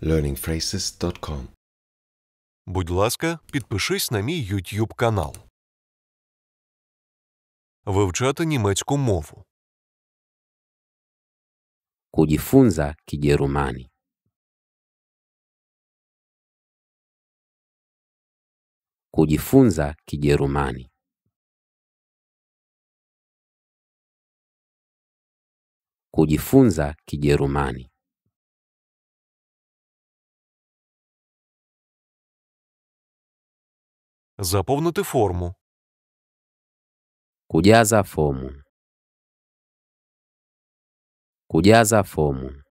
learningphrases.com Будь ласка, підпишись на мій YouTube канал. Вивчати німецьку мову. Kujifunza Kijerumani. Kujifunza Kijerumani. Kujifunza Kijerumani. Заповнити форму. Kujaza fomu. Kujaza fomu.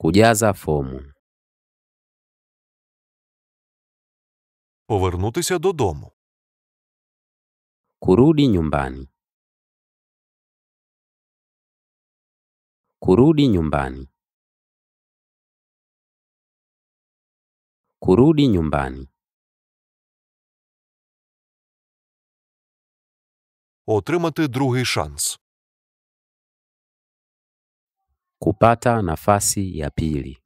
Kujaza fomu. Повернутися додому. Kurudi nyumbani. Kurudi nyumbani. kurudi nyumbani. Отримати другий шанс. Kupata nafasi ya pili.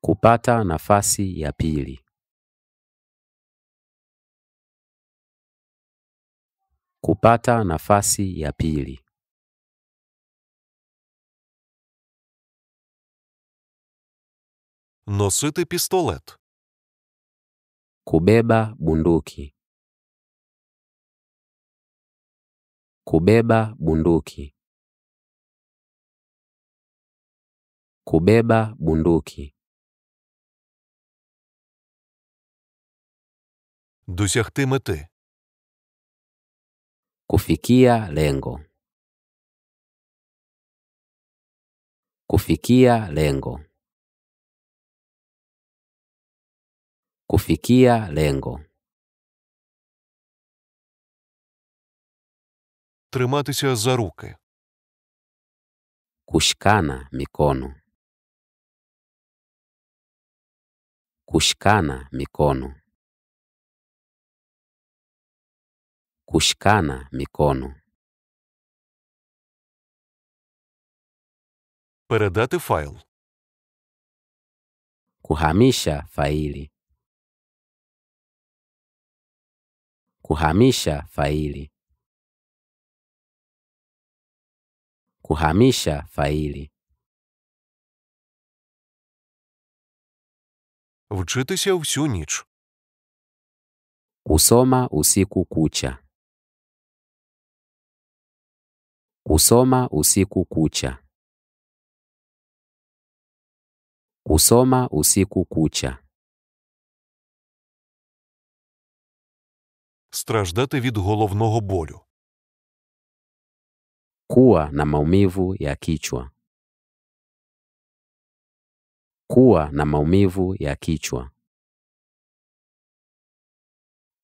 Kupata nafasi ya pili. Kupata nafasi ya pili. Носити пістолет. Kubeba bunduki. Kubeba bunduki. Kubeba bunduki. Досягти мети. Kufikia lengo. Kufikia lengo. kufikia lengo. Триматися за руки. Kushikana mikono. Kushikana mikono. Kushikana mikono. Передати файл. Kuhamisha faili. Kuhamisha faili. Kuhamisha faili. Вчитися всю ніч. Kusoma usiku kucha. Kusoma usiku kucha. Kusoma usiku kucha. страждати від головного болю. Kuwa na maumivu ya kichwa. Kuwa na maumivu ya kichwa.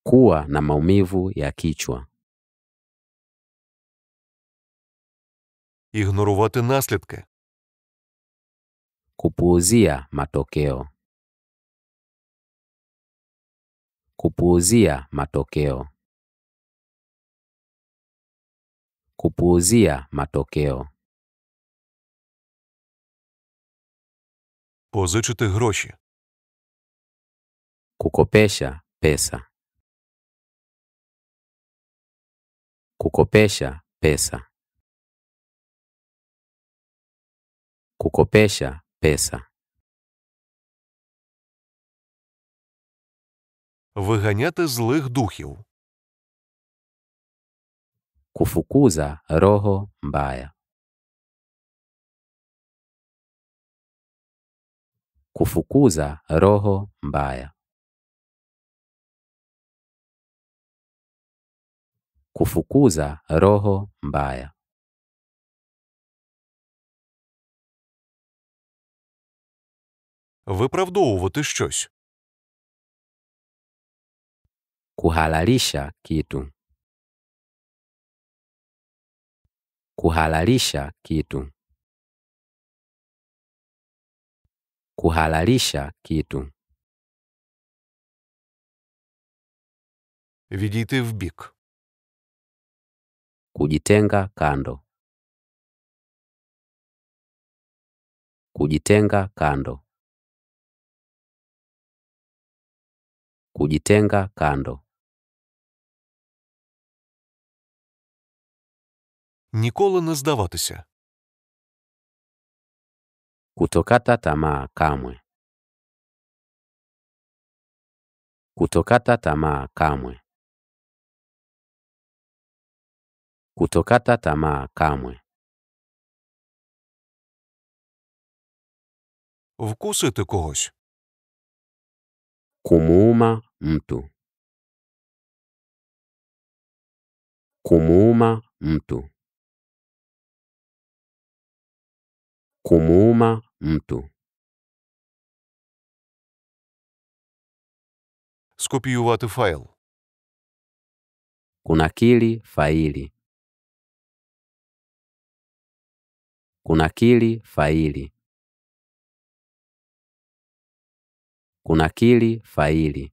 Kuwa na maumivu ya kichwa. Ігнорувати наслідки. Kupuuzia matokeo. Kupuuzia matokeo. Kupuuzia matokeo. Позичити гроші. Kukopesha pesa. Kukopesha pesa. Kukopesha pesa. Виганяти злих духів. Kufukuza roho mbaya. Kufukuza roho mbaya. Kufukuza roho mbaya. Виправдовувати щось. Kuhalalisha kitu. Kuhalalisha kitu. Kuhalalisha kitu. Відійти вбік. Kujitenga kando. Kujitenga kando. Kujitenga kando. ніколи не здаватися. Kutokata tamaa kamwe. Kutokata tamaa kamwe. Kutokata tamaa kamwe. Вкусити когось. Kumuuma mtu. Kumuuma mtu. Kumuuma mtu. Скопіювати файл. Kunakili faili. Kunakili faili. Kunakili faili.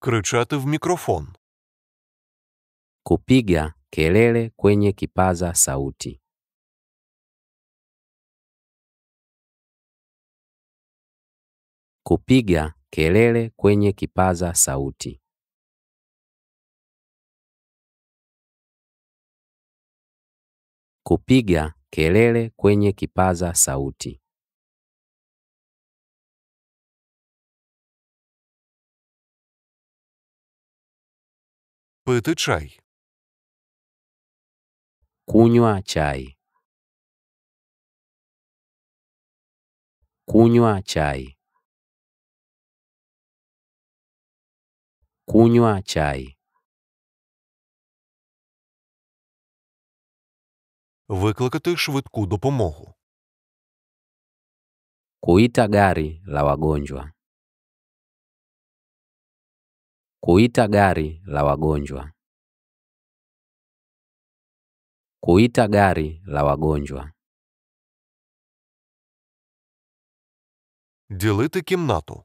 Кричати в мікрофон. Kupiga kelele kwenye kipaza sauti. Kupiga kelele kwenye kipaza sauti. Kupiga kelele kwenye kipaza sauti. Пити чай. kunywa chai, kunywa chai, kunywa chai. Викликати швидку допомогу. Kuita gari la wagonjwa, kuita gari la wagonjwa. Kuita gari la wagonjwa. Ділити кімнату.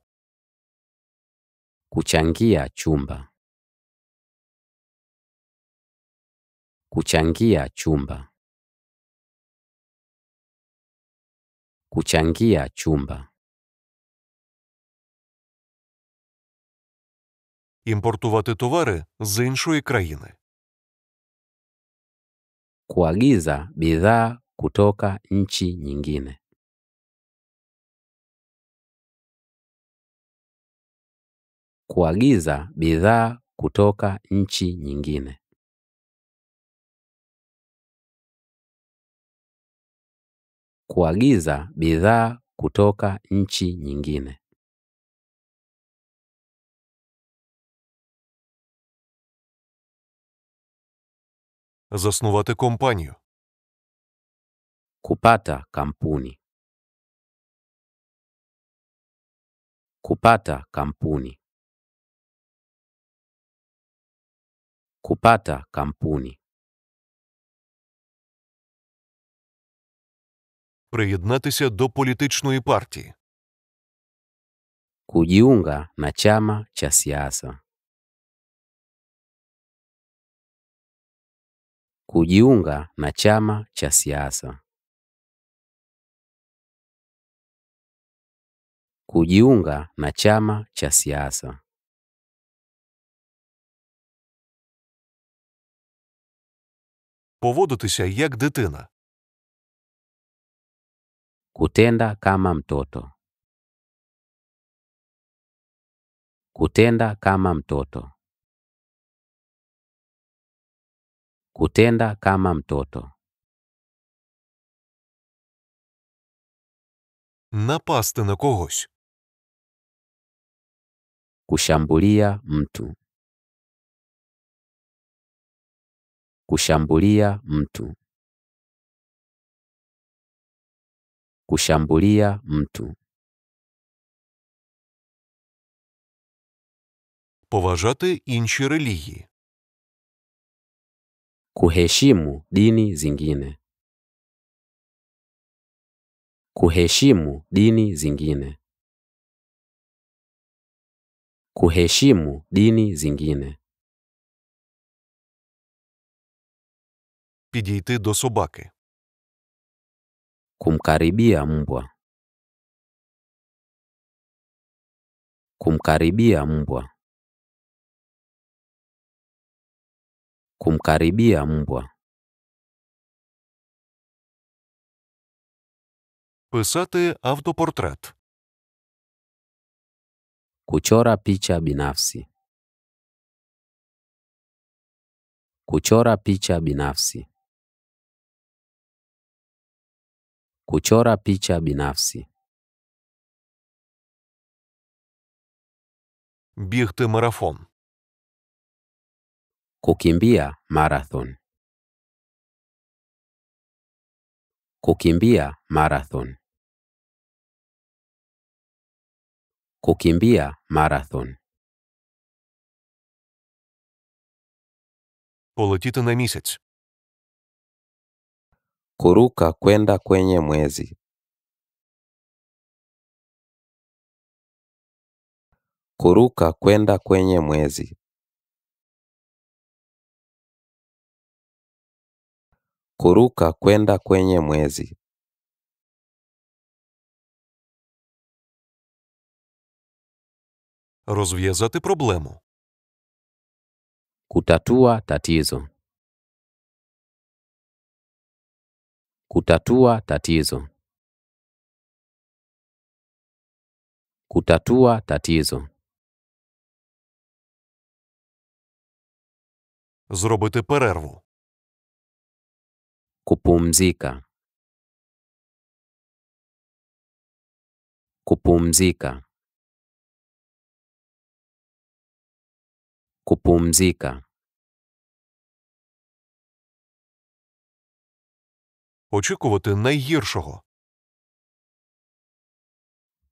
Kuchangia chumba. Kuchangia chumba. Kuchangia chumba. Імпортувати товари з іншої країни. kuagiza bidhaa kutoka nchi nyingine. Kuagiza bidhaa kutoka nchi nyingine. Kuagiza bidhaa kutoka nchi nyingine. заснувати компанію. Kupata kampuni. Kupata kampuni. Kupata kampuni. Приєднатися до політичної партії. Kujiunga na chama cha siasa. kujiunga na chama cha siasa. Kujiunga na chama cha siasa. Поводитися як дитина. Kutenda kama mtoto. Kutenda kama mtoto. Kutenda kama mtoto. Напасти на когось. Kushambulia mtu. Kushambulia mtu. Kushambulia mtu. Поважати інші релігії. Kuheshimu dini zingine. Kuheshimu dini zingine. Kuheshimu dini zingine. Підійти до собаки. Kumkaribia mbwa. Kumkaribia mbwa. Kumkaribia mbwa. Писати автопортрет. Kuchora picha binafsi. Kuchora picha binafsi. Kuchora picha binafsi. Бігти марафон. Kukimbia marathon. Kukimbia marathon. Kukimbia marathon. Полетіти на місяць. Kuruka kwenda kwenye mwezi. Kuruka kwenda kwenye mwezi. Kuruka kwenda kwenye Mwezi Розв'язати проблему. Kutatua tatizo. Kutatua tatizo. Kutatua tatizo. Зробити перерву. Kupumzika. Kupumzika. Kupumzika. Очікувати найгіршого.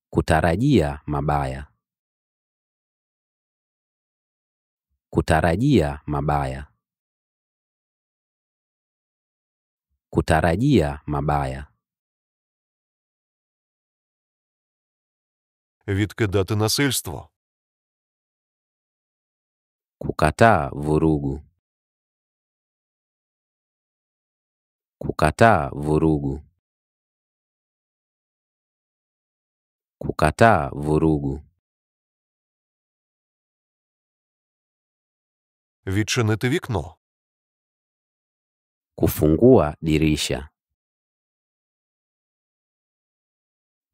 Kutarajia mabaya. Kutarajia mabaya. Kutarajia mabaya. Відкидати насильство. Kukataa vurugu. Kukataa vurugu. Kukataa vurugu. Відчинити вікно. kufungua dirisha,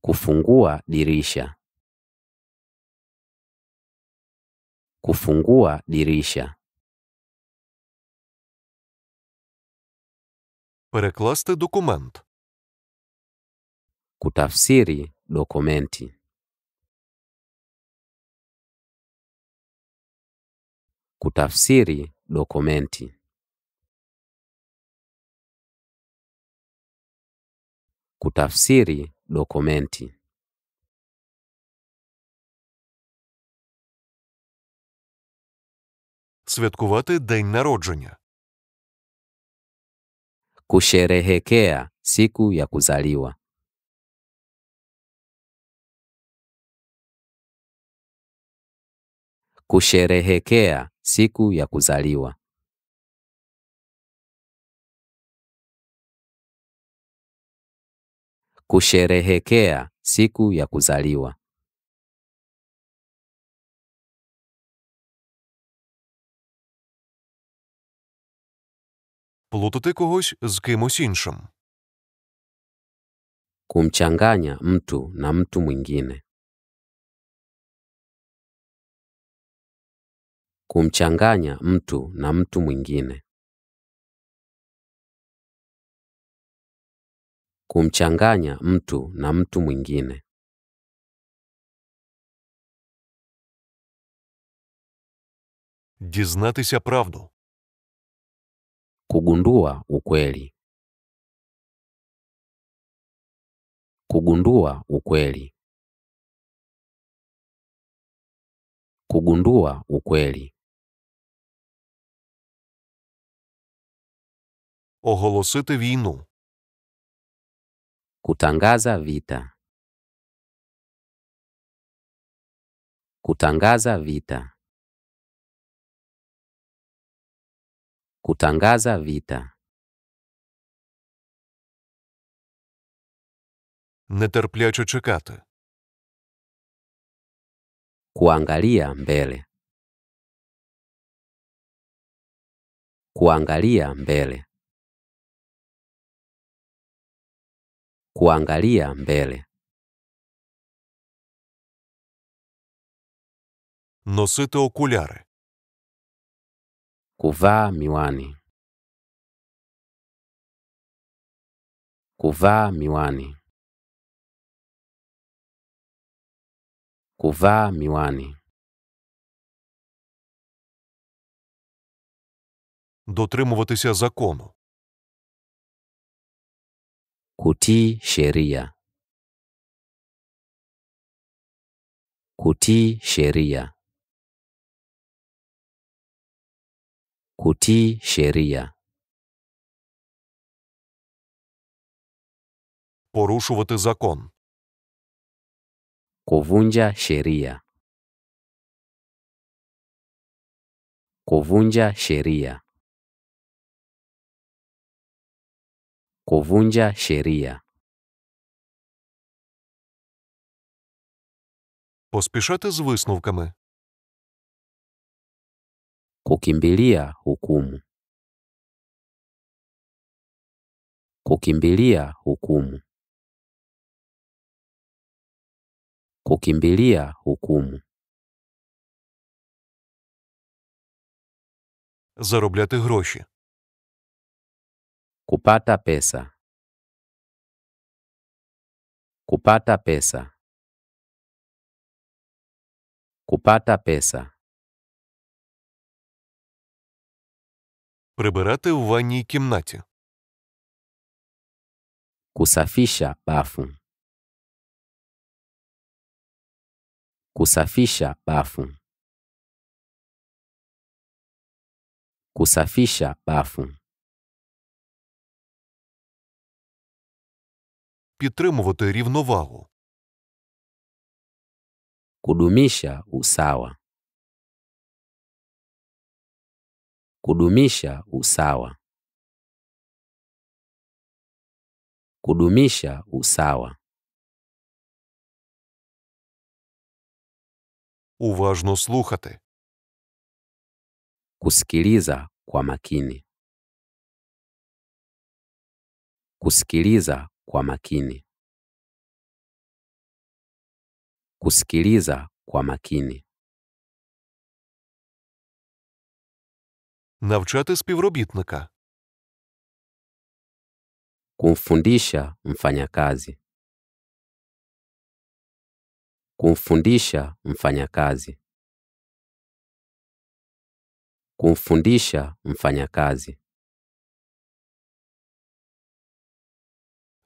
kufungua dirisha, kufungua dirisha. Перекласти документ. Kutafsiri dokumenti. Kutafsiri dokumenti. Kutafsiri dokumenti. Святкувати день народження. Kusherehekea siku ya kuzaliwa. Kusherehekea siku ya kuzaliwa. Kusherehekea siku ya kuzaliwa. Плутати когось з кимось іншим. Kumchanganya mtu na mtu mwingine. Kumchanganya mtu na mtu mwingine. kumchanganya mtu na mtu mwingine. Дізнатися правду. Kugundua ukweli. Kugundua ukweli. Kugundua ukweli. Оголосити війну. Kutangaza vita. Kutangaza vita. Kutangaza vita. Нетерпляче чекати. Kuangalia mbele. Kuangalia mbele. kuangalia mbele. Носити окуляри. Kuvaa miwani. Kuvaa miwani. Kuvaa miwani. Дотримуватися закону. Kutii sheria. Kutii sheria. Kutii sheria. Порушувати закон. Kuvunja sheria. Kuvunja sheria. kuvunja sheria. Поспішати з висновками. Kukimbilia hukumu. Kukimbilia hukumu. Kukimbilia hukumu. Заробляти гроші. Kupata pesa. Kupata pesa. Kupata pesa. Прибирати в ванній кімнаті. Кусафіша бафу. Кусафіша бафу. Кусафіша бафу. підтримувати рівновагу. Kudumisha usawa. Kudumisha usawa. Kudumisha usawa. Уважно слухати. Kusikiliza kwa makini. Kusikiliza kwa makini. Kusikiliza kwa makini. Навчати співробітника. Kumfundisha mfanyakazi. Kumfundisha mfanyakazi. Kumfundisha mfanyakazi.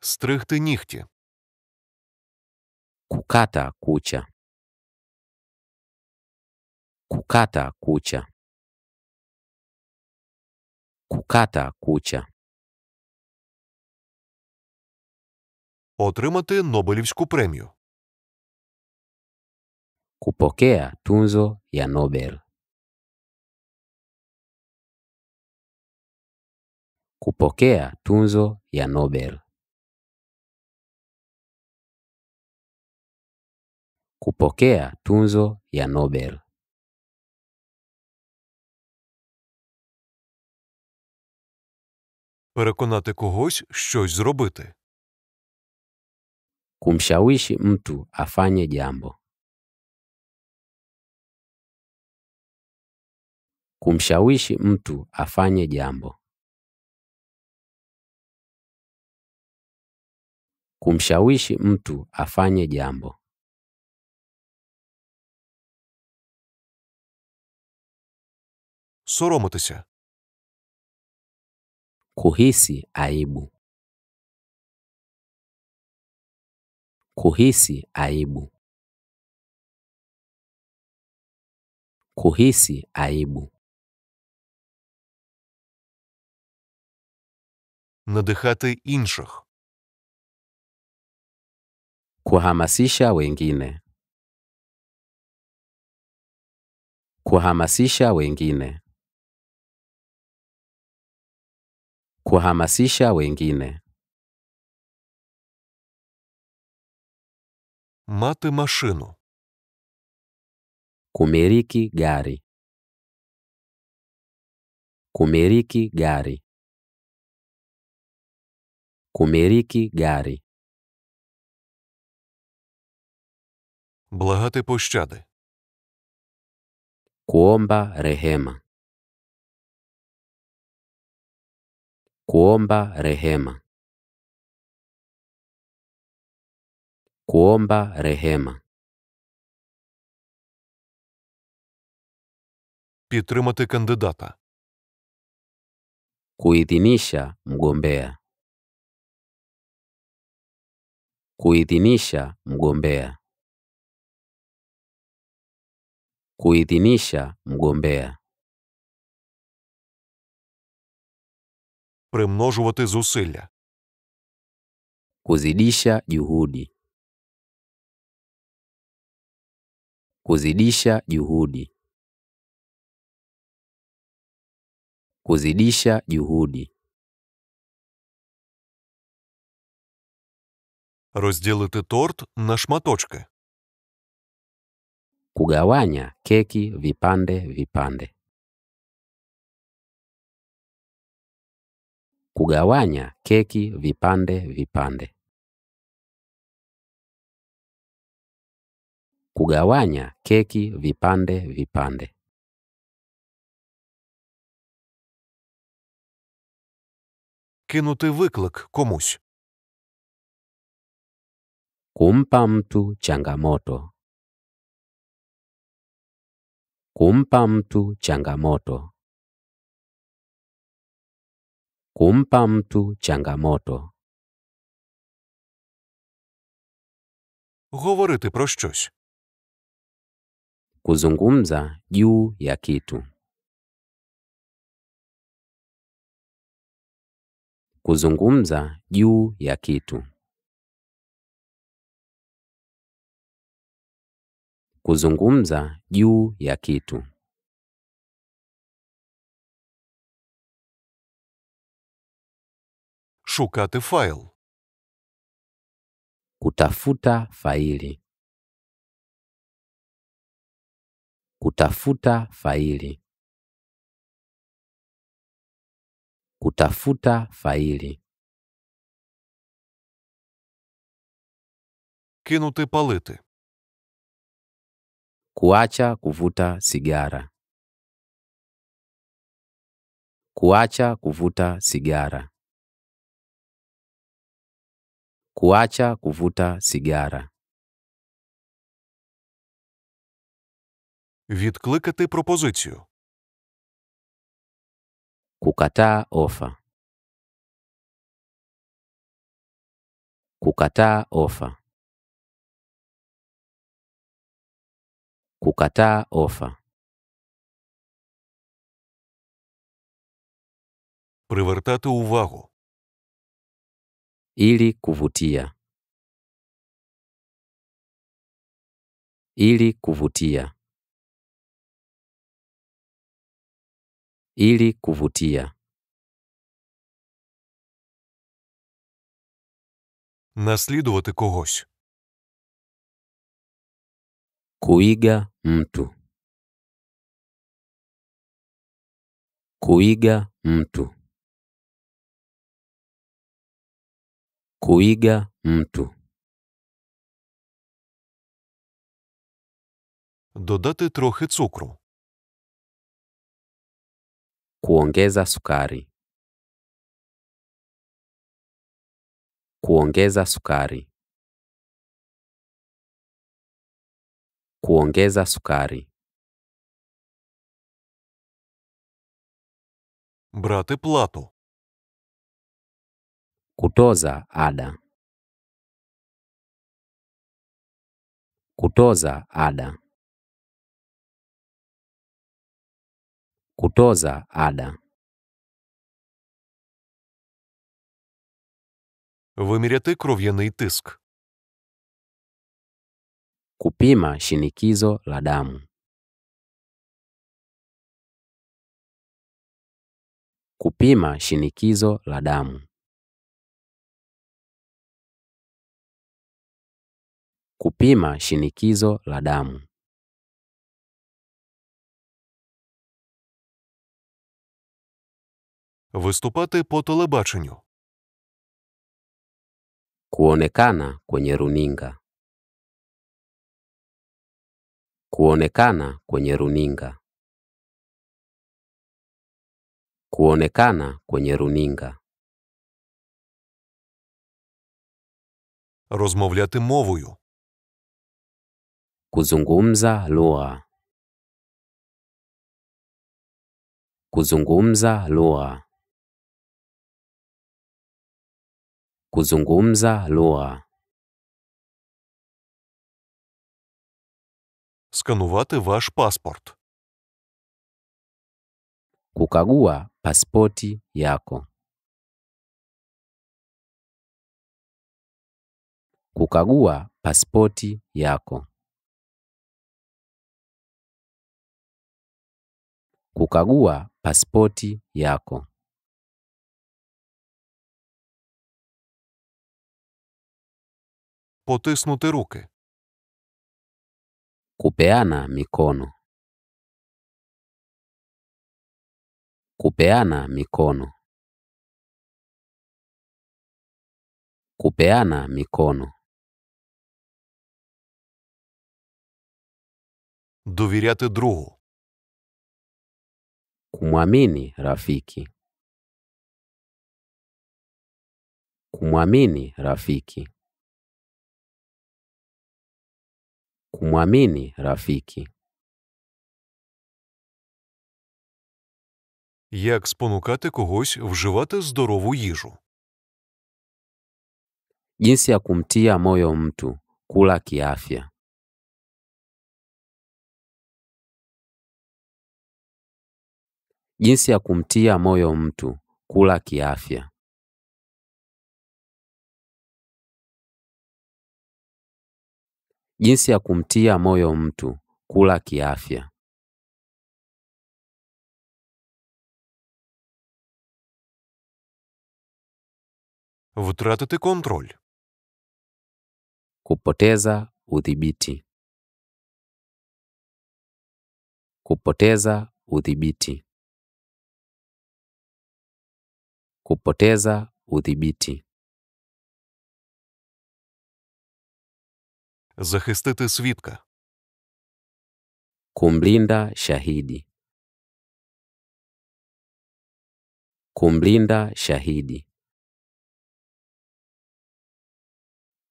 Стригти нігті. Куката куча. Куката куча. Куката куча. Отримати Нобелівську премію. Купокея тунзо ya Nobel. Kupokea tunzo ya Nobel. kupokea tunzo ya Nobel. Переконати когось щось зробити. Kumshawishi mtu afanye jambo. Kumshawishi mtu afanye jambo. Kumshawishi mtu afanye jambo. соромитися. Kuhisi aibu. Kuhisi aibu. Kuhisi aibu. Надихати інших. Kuhamasisha wengine. Kuhamasisha wengine. Kuhamasisha wengine. Мати машину. Kumiliki gari. Kumiliki gari. Kumiliki gari. Благати пощади. Kuomba rehema. Kuomba rehema. Kuomba rehema. Підтримати кандидата. Kuidhinisha mgombea. Kuidhinisha mgombea. Kuidhinisha mgombea. примножувати зусилля. Kuzidisha juhudi. Kuzidisha juhudi. Kuzidisha juhudi. Розділити торт на шматочки. Kugawanya keki vipande vipande. Kugawanya keki vipande vipande. Kugawanya keki vipande vipande. Kinuti виклик комусь. Kumpa mtu changamoto. Kumpa mtu changamoto. Kumpa mtu changamoto. Говорити про щось. Kuzungumza juu ya kitu. Kuzungumza juu ya kitu. Kuzungumza juu ya kitu. шукати файл. Kutafuta faili. Kutafuta faili. Kutafuta faili. Кинути палити. Kuacha kuvuta sigara. Kuacha kuvuta sigara. kuacha kuvuta sigara. Відкликати пропозицію. Kukataa ofa. Kukataa ofa. Kukataa ofa. Привертати увагу. ili kuvutia ili kuvutia ili kuvutia наслідувати когось kuiga mtu kuiga mtu Kuiga mtu. Додати трохи цукру. Kuongeza sukari. Kuongeza sukari. Kuongeza sukari. Brati плату. Kutoza ada. Kutoza ada. Kutoza ada. Виміряти кров'яний тиск. Kupima shinikizo la damu. Kupima shinikizo la damu. kupima shinikizo la damu. Виступати по телебаченню. Kuonekana kwenye runinga. Kuonekana kwenye runinga. Kuonekana kwenye runinga. Розмовляти мовою. Kuzungumza lugha. Kuzungumza lugha. Kuzungumza lugha. Сканувати ваш паспорт. Kukagua pasipoti yako. Kukagua pasipoti yako. kukagua pasipoti yako. Потиснути ruke. Kupeana mikono. Kupeana mikono. Kupeana mikono. Dovirjate другу. Kumwamini rafiki. Kumwamini rafiki. Kumwamini rafiki. Як спонукати когось вживати здорову їжу. Jinsi ya kumtia moyo mtu kula kiafya. Jinsi ya kumtia moyo mtu kula kiafya. Jinsi ya kumtia moyo mtu kula kiafya. Втратити контроль. Kupoteza udhibiti. Kupoteza udhibiti. kupoteza udhibiti. Захистити свідка. Kumlinda shahidi. Kumlinda shahidi.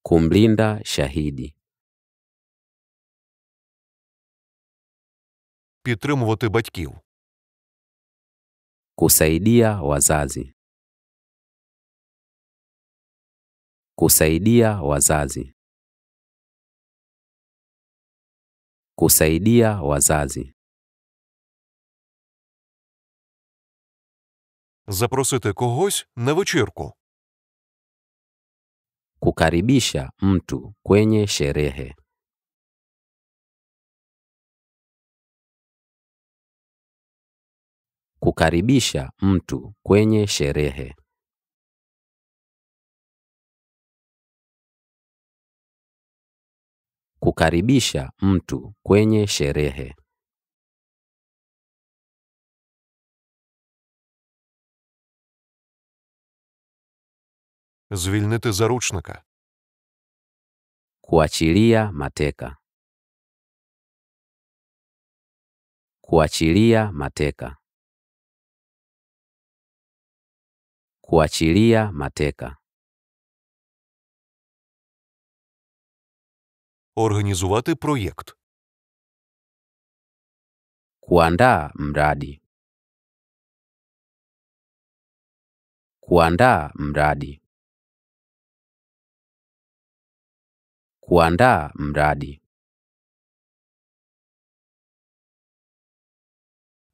Kumlinda shahidi. Підтримувати батьків. Kusaidia wazazi. Kusaidia wazazi. Kusaidia wazazi. Запросити когось на вечірку. Kukaribisha mtu kwenye sherehe. Kukaribisha mtu kwenye sherehe. kukaribisha mtu kwenye sherehe. Звільнити заручника. Kuachilia mateka. Kuachilia mateka. Kuachilia mateka. Організувати проєкт. Kuandaa мраді. Kuandaa мраді. Kuandaa мраді.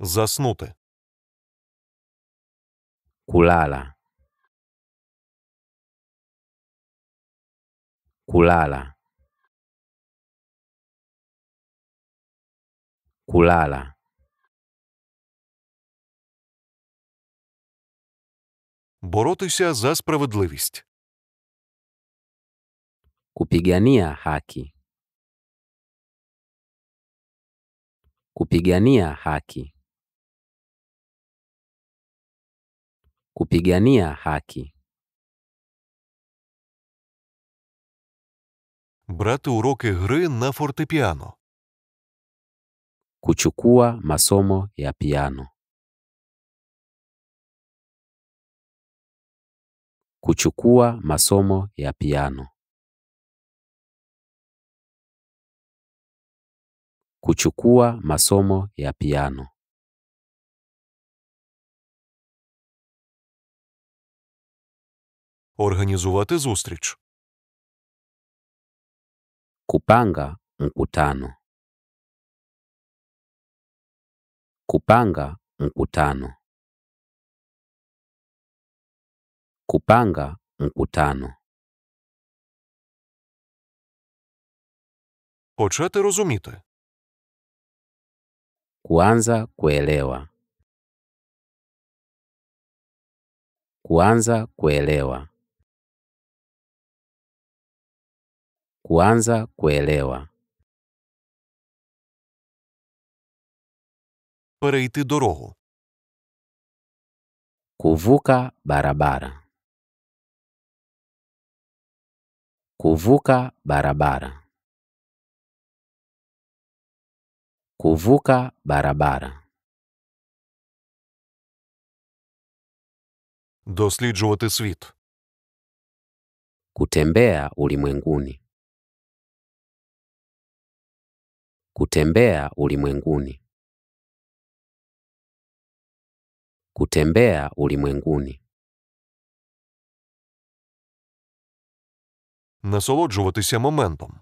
Заснути. Кулала. Кулала. Kulala боротися за справедливість. Kupigania haki. Kupigania haki. Kupigania haki. Брати уроки гри на фортепіано. kuchukua masomo ya piano. Kuchukua masomo ya piano. Kuchukua masomo ya piano. Організувати zustrich. Kupanga mkutano. Kupanga mkutano. Kupanga mkutano. Почати розуміти. Kuanza kuelewa. Kuanza kuelewa. Kuanza kuelewa. перейти дорогу. Kuvuka barabara. Kuvuka barabara. Kuvuka barabara. Досліджувати світ. Kutembea ulimwenguni. Kutembea ulimwenguni. kutembea ulimwenguni. Насолоджуватися моментом.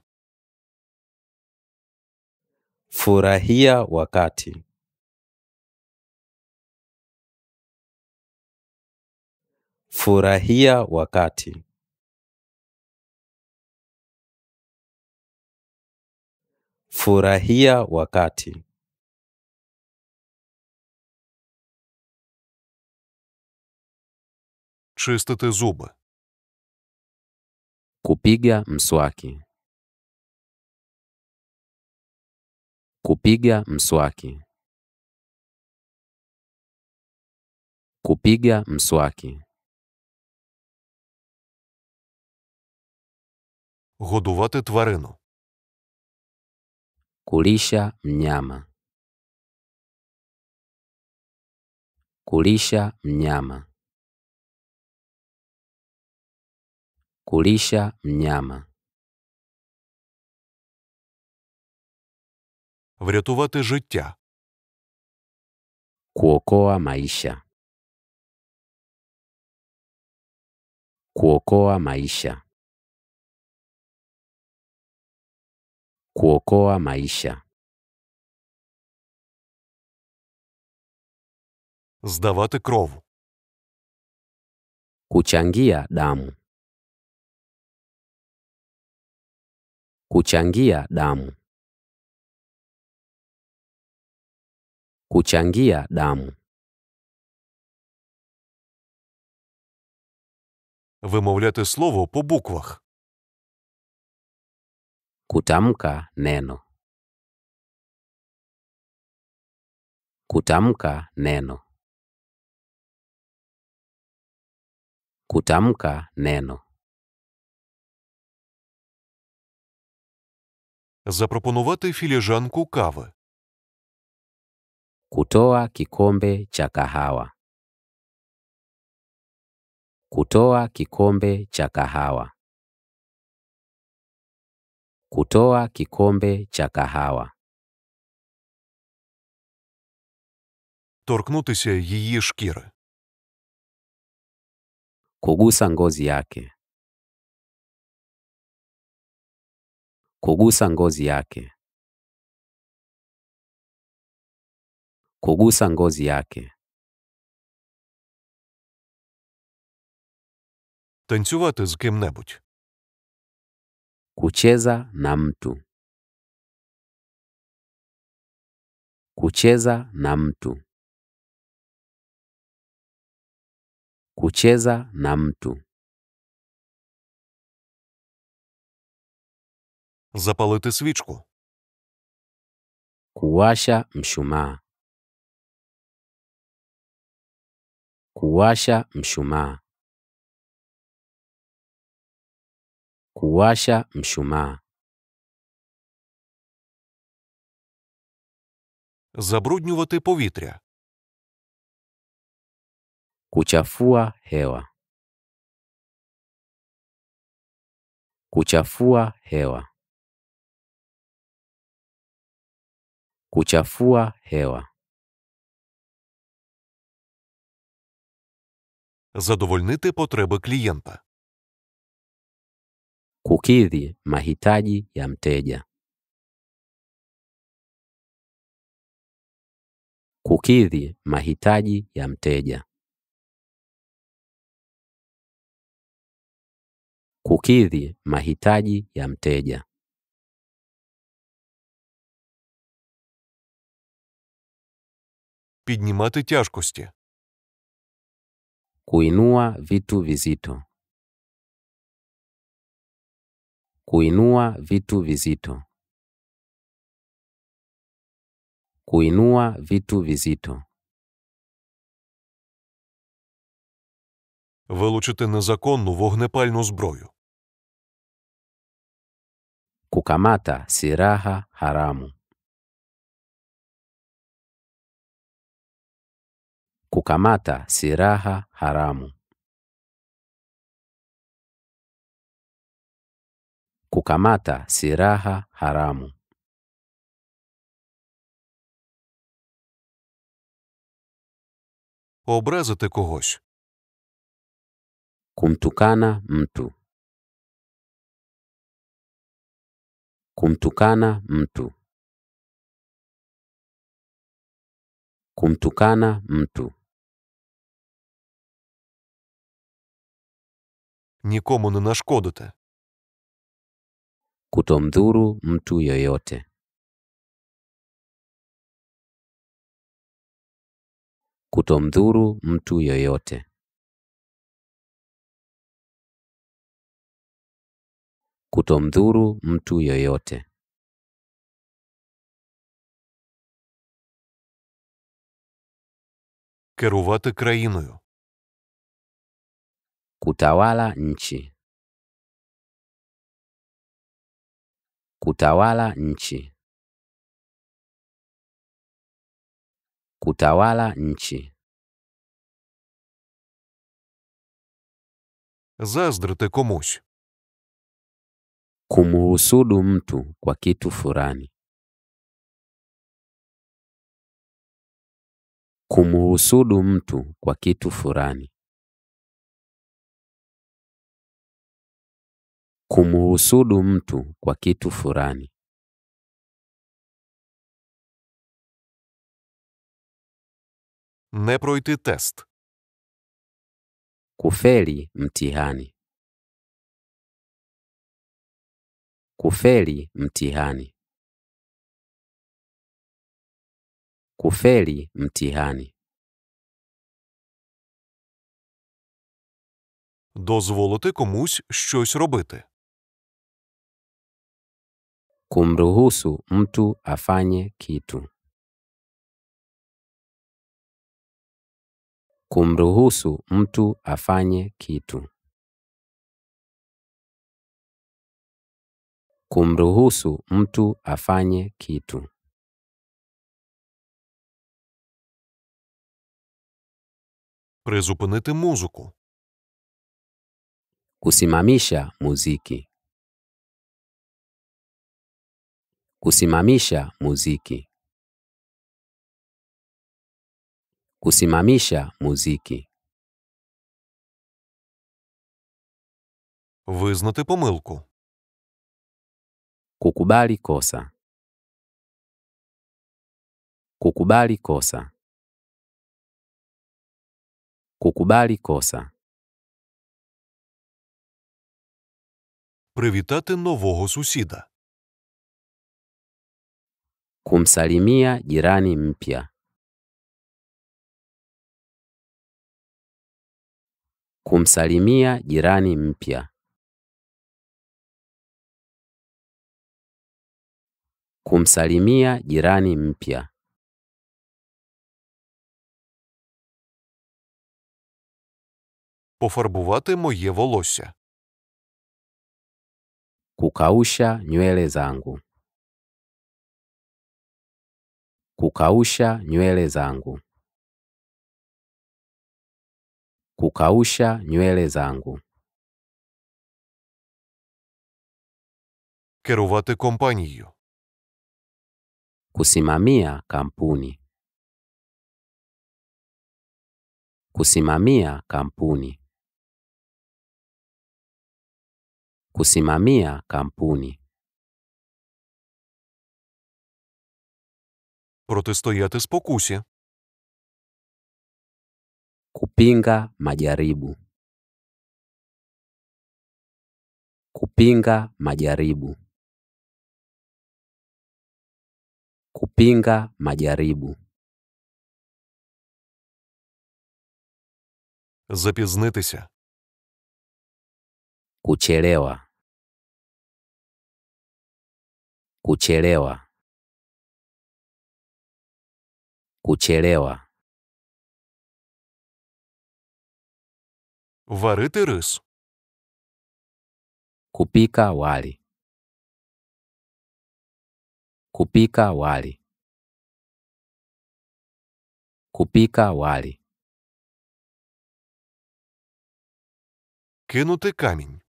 Furahia wakati. Furahia wakati. Furahia wakati. Чистити зуби. Kupiga mswaki. Kupiga mswaki. Kupiga mswaki. Годувати тварину. Kulisha mnyama. Kulisha mnyama. kulisha mnyama. Врятувати життя. Kuokoa maisha. Kuokoa maisha. Kuokoa maisha. Здавати кров. Kuchangia damu. Kuchangia damu. Kuchangia damu. Вимовляти слово по буквах. Kutamka neno. Kutamka neno. Kutamka neno. Запропонувати філіжанку кави. Kutoa kikombe cha kahawa. Kutoa kikombe cha kahawa. Kutoa kikombe cha kahawa. Торкнутися її шкіри. Kugusa ngozi yake. Kugusa ngozi yake. Kugusa ngozi yake. Танцювати з ким Kucheza na mtu. Kucheza na mtu. Kucheza na mtu. Запалити свічку. Kuwasha mshumaa. Kuwasha mshumaa. Kuwasha mshumaa. Забруднювати повітря. Kuchafua hewa. Kuchafua hewa. kuchafua hewa. Задовольнити потреби клієнта. Kukidhi mahitaji ya mteja. Kukidhi mahitaji ya mteja. Kukidhi mahitaji ya mteja. піднімати тяжкості. Kuinua vitu vizito. Kuinua vitu vizito. Kuinua vitu vizito. Вилучити незаконну вогнепальну зброю. Kukamata silaha haramu. kukamata siraha haramu. Kukamata siraha haramu. Образити когось. Kumtukana mtu. Kumtukana mtu. Kumtukana mtu. нікому не нашкодити. Kutomdhuru mtu yoyote. Kutomdhuru mtu yoyote. Kutomdhuru mtu yoyote. Керувати країною. Kutawala nchi. Kutawala nchi. Kutawala nchi. Заздрити комусь. kumuhusudu mtu kwa kitu fulani. kumuhusudu mtu kwa kitu fulani. Kumhusudu mtu kwa kitu fulani. Не пройти тест. Kufeli mtihani. Kufeli mtihani. Kufeli mtihani. Дозволити комусь щось робити. Kumruhusu mtu afanye kitu. Kumruhusu mtu afanye kitu. Kumruhusu mtu afanye kitu. Призупинити музику. Kusimamisha muziki. Kusimamisha muziki. Kusimamisha muziki. Визнати помилку. Kukubali kosa. Kukubali kosa. Kukubali kosa. Привітати нового сусіда. Kumsalimia jirani mpya. Kumsalimia jirani mpya. Kumsalimia jirani mpya. Пофарбувати моє волосся. Kukausha nywele zangu. kukausha nywele zangu, kukausha nywele zangu, керувати компанією, kusimamia kampuni, kusimamia kampuni, kusimamia kampuni. протистояти спокусі. Kupinga majaribu. Kupinga majaribu. Kupinga majaribu. Запізнитися. Kuchelewa. Kuchelewa. Kuchelewa. Варити рис. Kupika wali. Kupika wali. Kupika wali. Кинути камінь.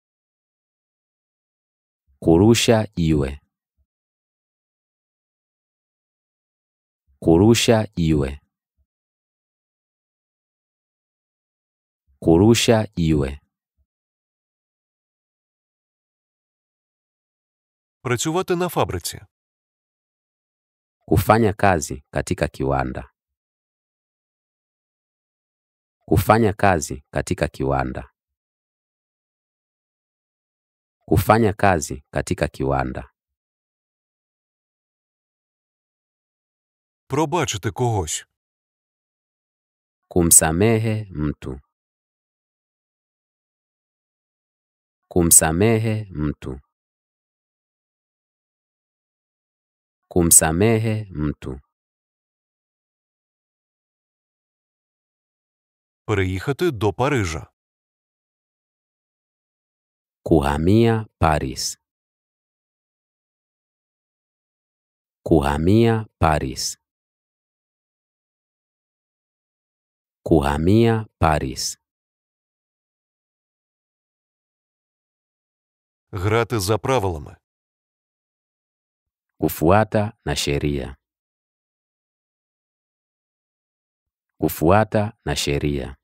Kurusha jiwe. kurusha jiwe, kurusha jiwe, працювати на фабриці, kufanya kazi katika kiwanda, kufanya kazi katika kiwanda, kufanya kazi katika kiwanda. пробачити когось. Kumsamehe mtu. Kumsamehe mtu. Kumsamehe mtu. Переїхати до Парижа. Kuhamia Paris. Kuhamia Paris. kuhamia Paris. Грати за правилами. Kufuata на sheria. Kufuata на sheria.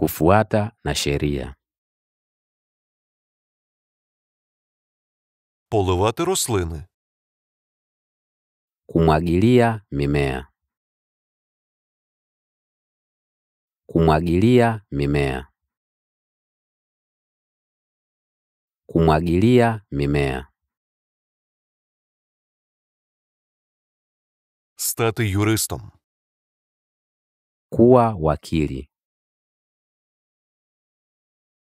Kufuata на sheria. Поливати рослини. Kumwagilia mimea. Kumwagilia mimea. Kumwagilia mimea. Стати юристом. Kuwa wakili.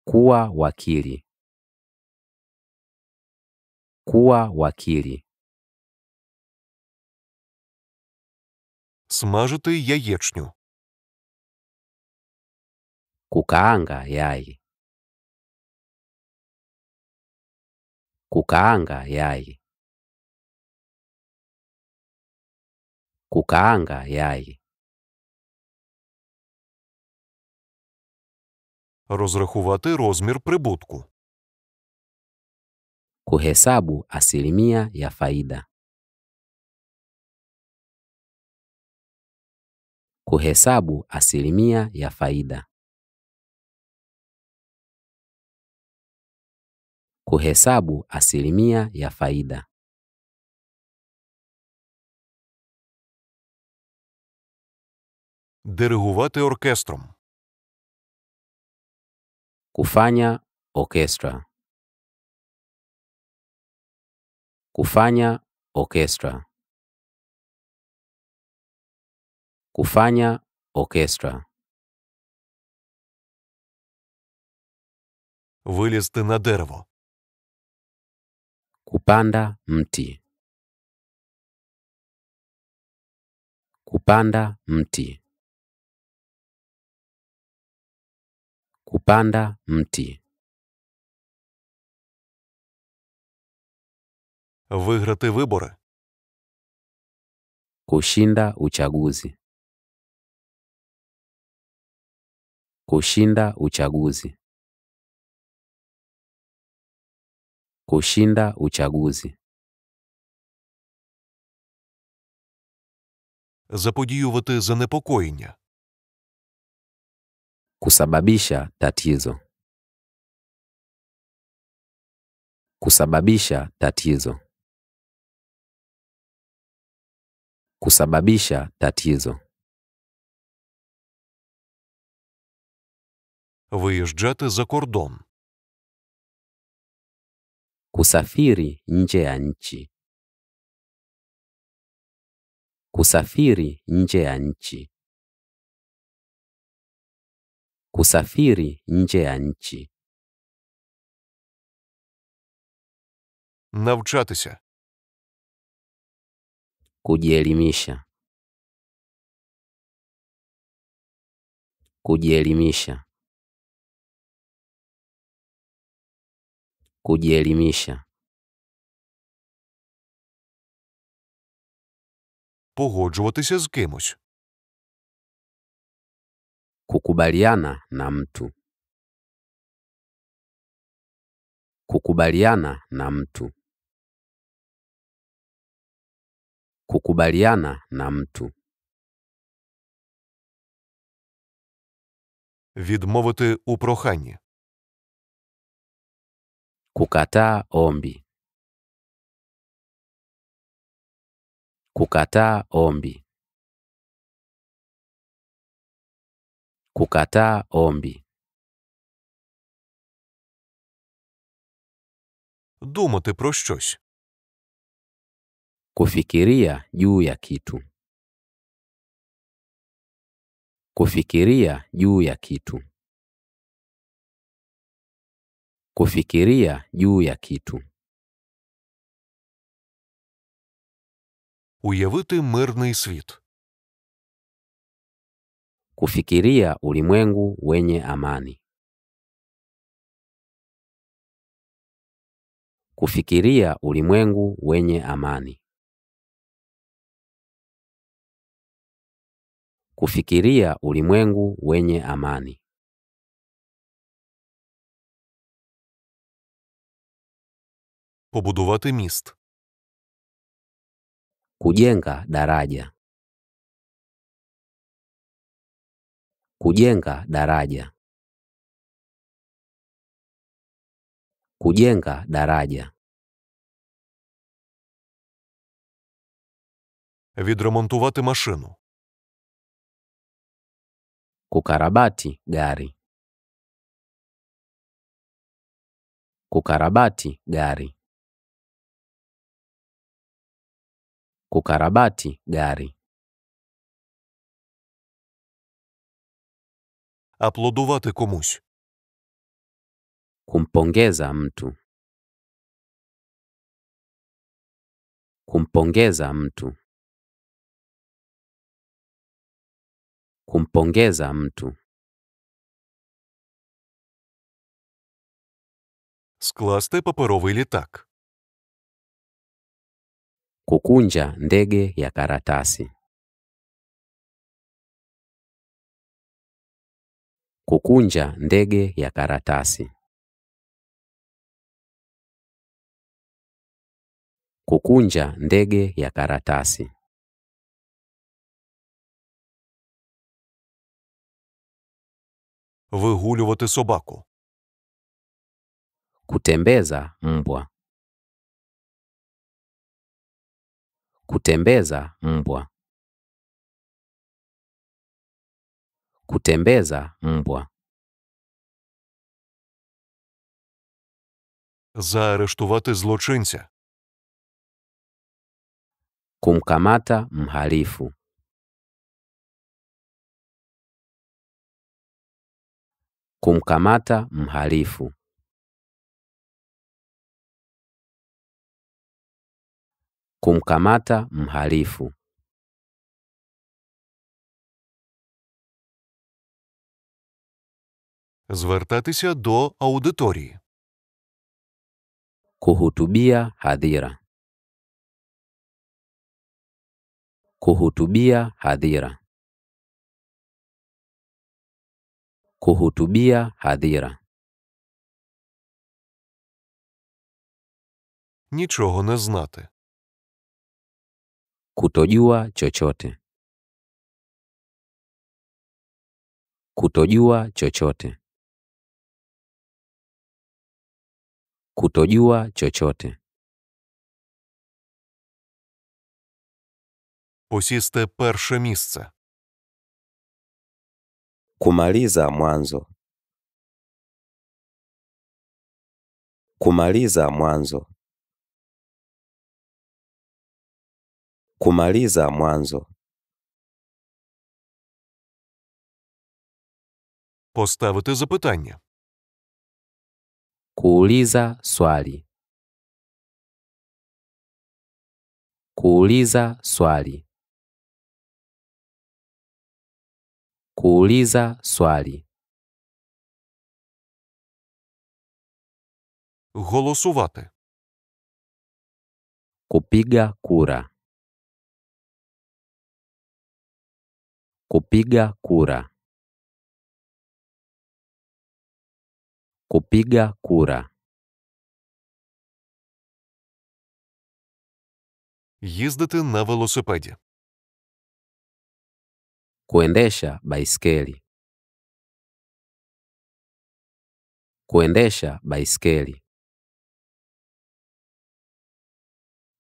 Kuwa wakili. Kuwa wakili. Смажити яєчню. Kukaanga yai. Kukaanga yai. Kukaanga yai. Розрахувати розмір прибутку. Kuhesabu asilimia ya faida. Kuhesabu asilimia ya faida. kuhesabu asilimia ya faida. Диригувати оркестром. Kufanya orchestra. Kufanya orchestra. Kufanya orchestra. Вилізти на дерево. Kupanda mti. Kupanda mti. Kupanda mti. Виграти вибори. Kushinda uchaguzi. Kushinda uchaguzi. kushinda uchaguzi. Заподіювати занепокоєння. Kusababisha tatizo. Kusababisha tatizo. Kusababisha tatizo. Виїжджати за кордон. Kusafiri nje ya nchi. Kusafiri nje ya nchi. Kusafiri nje ya nchi. Навчатися. Kujielimisha. Kujielimisha. Kujielimisha. Погоджуватися з кимось. Kukubaliana na mtu. Kukubaliana na mtu. Kukubaliana na mtu. Відмовити у проханні. Kukataa ombi. Kukataa ombi. Kukataa ombi. Думати про щось. Kufikiria juu ya kitu. Kufikiria juu ya kitu. kufikiria juu ya kitu. Уявити мирний світ. Kufikiria ulimwengu wenye amani. Kufikiria ulimwengu wenye amani. Kufikiria ulimwengu wenye amani. Побудувати міст. Kujenga daraja. Kujenga daraja. Kujenga daraja. Відремонтувати машину. Kukarabati gari. Kukarabati gari. Kukarabati gari. Аплодувати комусь. Kumpongeza mtu. Kumpongeza mtu. Kumpongeza mtu. Скласти паперовий літак. Kukunja ndege ya karatasi. Kukunja ndege ya karatasi. Kukunja ndege ya karatasi. Вигулювати собаку. Kutembeza mbwa. Kutembeza mbwa. Kutembeza mbwa. Заарештувати злочинця. Kumkamata mhalifu. Kumkamata mhalifu. Kumkamata mhalifu Звертатися до аудиторії. Kuhutubia hadhira. Kuhutubia hadhira. Kuhutubia hadhira. Нічого не знати. Kutojua chochote. Kutojua chochote. Kutojua chochote. Посісти перше місце. Kumaliza mwanzo. Kumaliza mwanzo. Kumaliza mwanzo. Поставити запитання. Kuuliza swali. Kuuliza swali. Kuuliza swali. Голосувати. Kupiga kura. Kupiga kura. Kupiga kura. Їздити на велосипеді. Kuendesha baiskeli. Kuendesha baiskeli.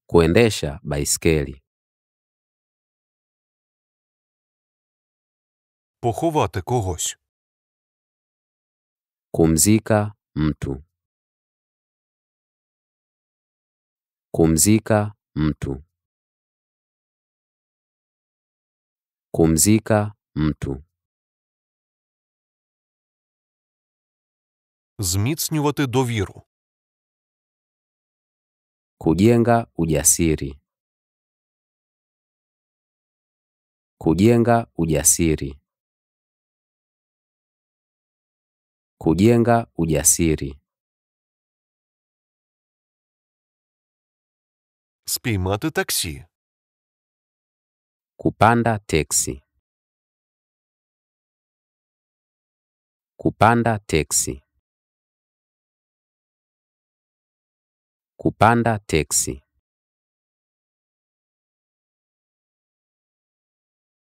Kuendesha baiskeli. поховати когось. Kumzika mtu. Kumzika mtu. Kumzika mtu. Зміцнювати довіру. Kujenga ujasiri. Kujenga ujasiri. kujenga ujasiri. Спіймати таксі. Kupanda teksi. Kupanda teksi. Kupanda teksi.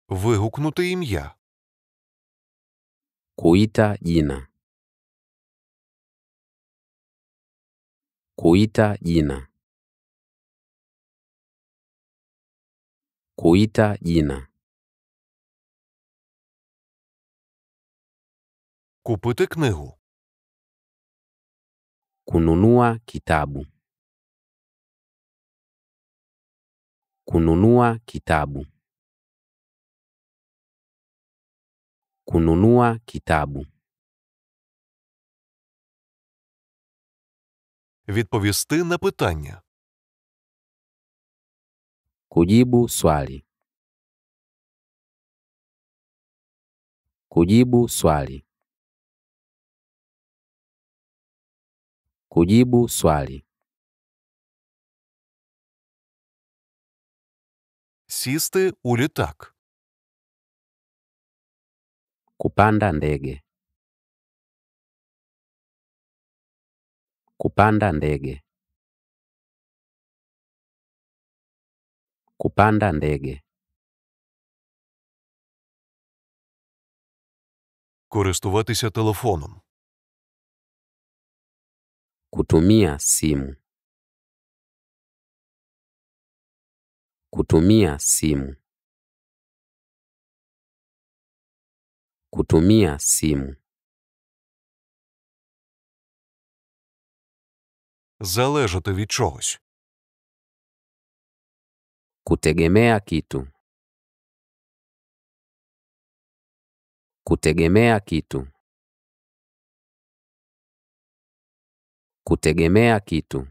Вигукнути ім'я. Kuita jina. Kuita jina. Kuita jina. Купити книгу. Kununua kitabu. Kununua kitabu. Kununua kitabu. відповісти на питання. Kujibu swali. Kujibu swali. Kujibu swali. Сісти у літак. Kupanda ndege. Kupanda ndege. Kupanda ndege. Користуватися телефоном. Kutumia simu. Kutumia simu. Kutumia simu. залежати від чогось. Kutegemea kitu. Kutegemea kitu. Kutegemea kitu.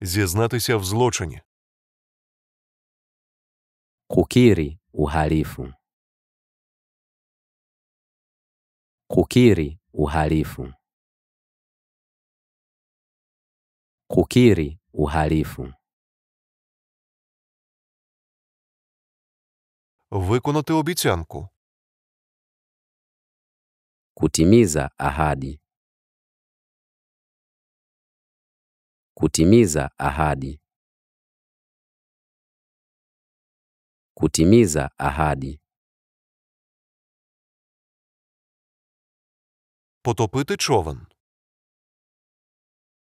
Зізнатися в злочині. Kukiri uhalifu. Kukiri uhalifu. Kukiri uhalifu. Виконати обіцянку. Kutimiza ahadi. Kutimiza ahadi. Kutimiza ahadi. Потопити човен.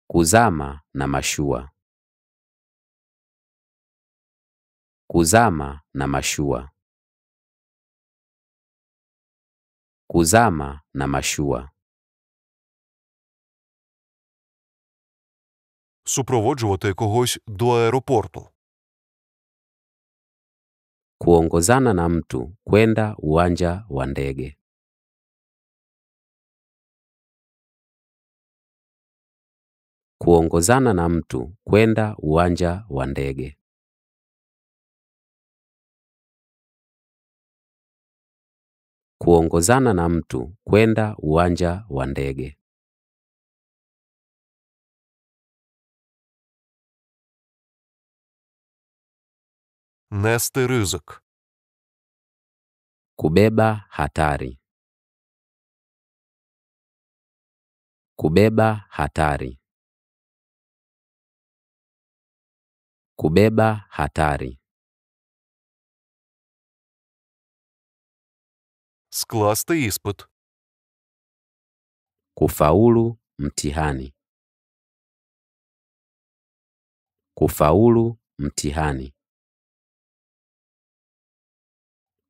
Кузама na mashua. Kuzama na mashua. Kuzama na mashua. Супроводжувати когось до аеропорту. Kuongozana na mtu kwenda uwanja wa ndege. kuongozana na mtu kwenda uwanja wa ndege. Kuongozana na mtu kwenda uwanja wa ndege. Нести ризик. Kubeba hatari. Kubeba hatari. Kubeba hatari. Скласти іспит. Kufaulu mtihani. Kufaulu mtihani.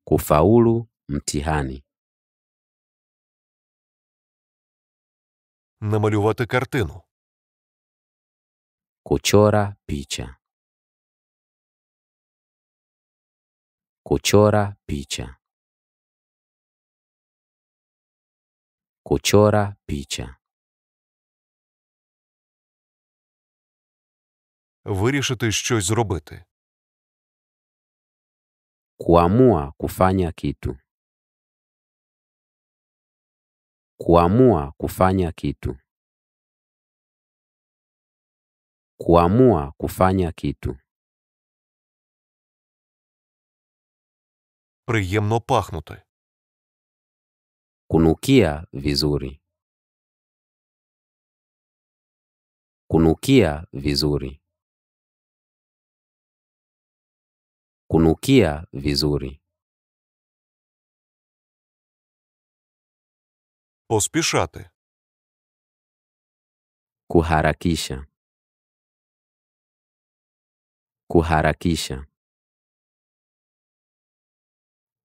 Kufaulu mtihani. Намалювати картину. Kuchora picha. Kuchora picha. Kuchora picha. Вирішити щось зробити. Kuamua kufanya kitu. Kuamua kufanya kitu. Kuamua kufanya kitu. приємно пахнути. Kunukia vizuri. Kunukia vizuri. Kunukia vizuri. Поспішати. Kuharakisha. Kuharakisha.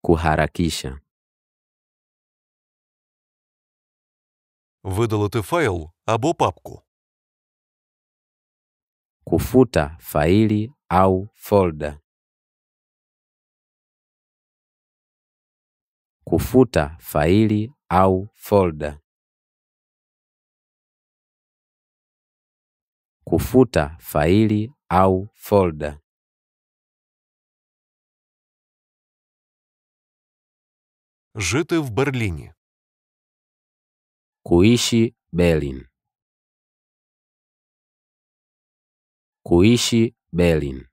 Kuharakisha. Видалити файл або папку. Kufuta faili au folder. Kufuta faili au folder. Kufuta faili au folder. Жити в Берліні. Kuishi Berlin. Kuishi Berlin.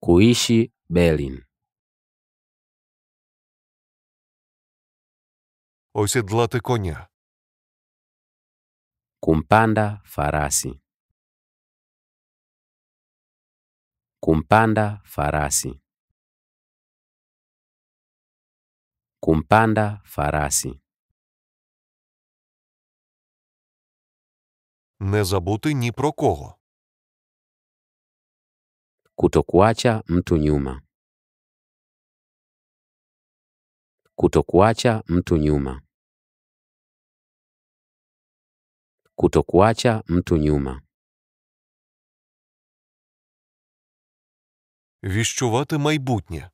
Kuishi Berlin. Осідлати коня. Kumpanda farasi. Kumpanda farasi. Kumpanda Farasi. Не забути ні про кого. Kutokuacha mtu nyuma. Kutokuacha mtu nyuma. Kutokuacha mtu nyuma. Віщувати майбутнє.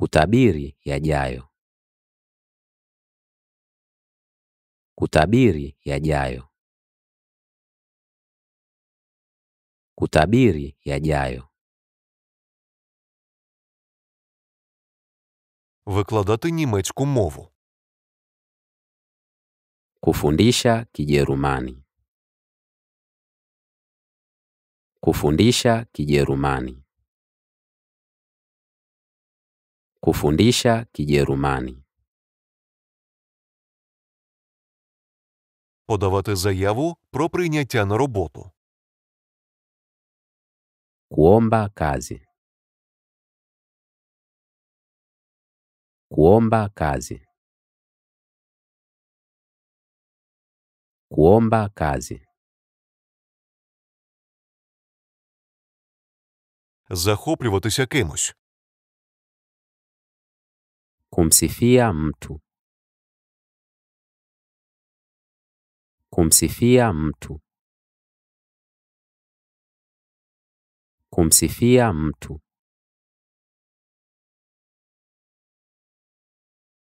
Kutabiri yajayo. Kutabiri yajayo. Kutabiri yajayo. Викладати німецьку мову. Kufundisha Kijerumani. Kufundisha Kijerumani. Kufundisha Kijerumani. Подавати заяву про прийняття на роботу. Kuomba kazi. Kuomba kazi. Kuomba kazi. Захоплюватися кимось. Kumsifia mtu. Kumsifia mtu. Kumsifia mtu.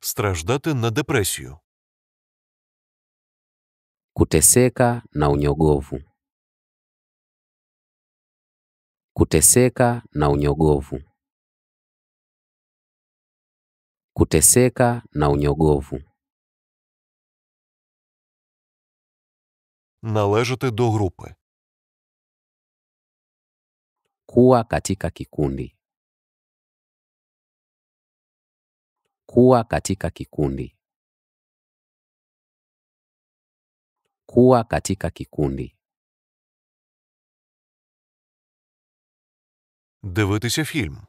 Страждати на депресію. Kuteseka na unyogovu. Kuteseka na unyogovu. kuteseka na unyogovu. Належати до групи. Kuwa katika kikundi. Kuwa katika kikundi. Kuwa katika kikundi. Дивитися фільм.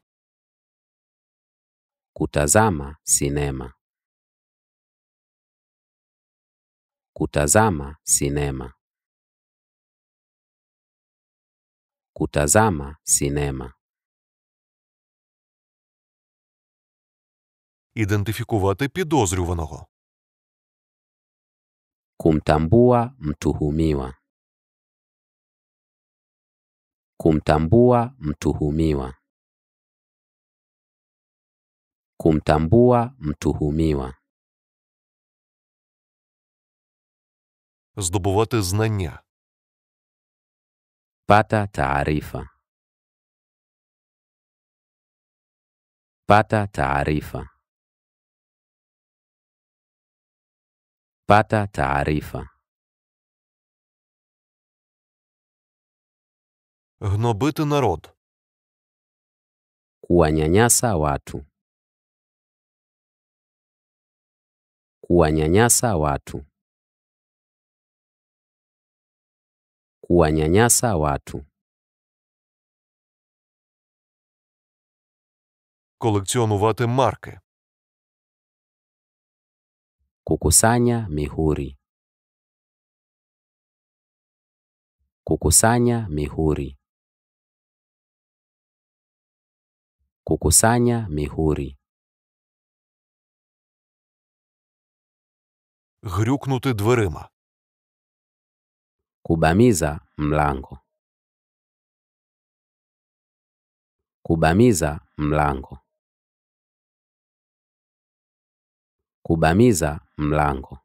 Kutazama sinema. Kutazama sinema. Kutazama sinema. Ідентифікувати підозрюваного. Kumtambua mtuhumiwa. Kumtambua mtuhumiwa. Kumtambua мтуhumiwa. Здобувати знання. Пата таарифа. Пата таарифа. Пата таарифа. Гнобити народ. Kuwanyanyasa watu. kuwanyanyasa watu kuwanyanyasa watu. Колекціонувати marke Kukusanya mihuri. Kukusanya mihuri. Kukusanya mihuri. грюкнути дверима. Kubamiza mlango. Kubamiza mlango. Kubamiza мланго.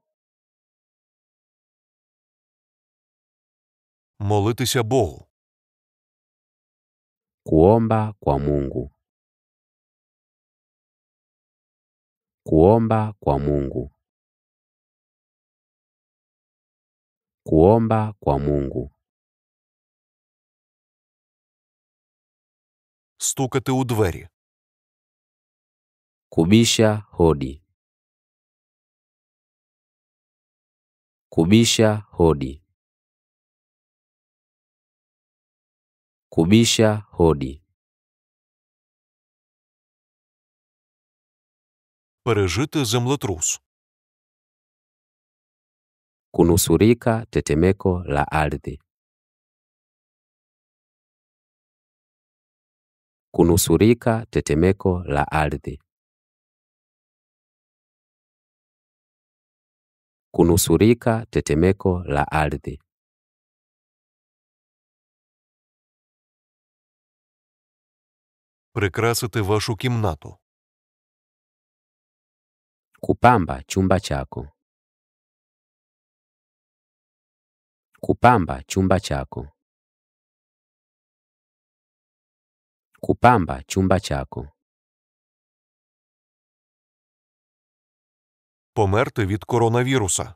Молитися Богу. Kuomba kwa Mungu. Kuomba kwa Mungu. Kuomba kwa Mungu. Стукати у двері. Kubisha hodi. Kubisha hodi. Kubisha hodi. Пережити землетрус. kunusurika tetemeko la ardhi. Kunusurika tetemeko la ardhi. Kunusurika tetemeko la ardhi. Прикрасити вашу кімнату. Kupamba chumba chako. Kupamba chumba chako. Kupamba chumba chako. Померти від коронавіруса.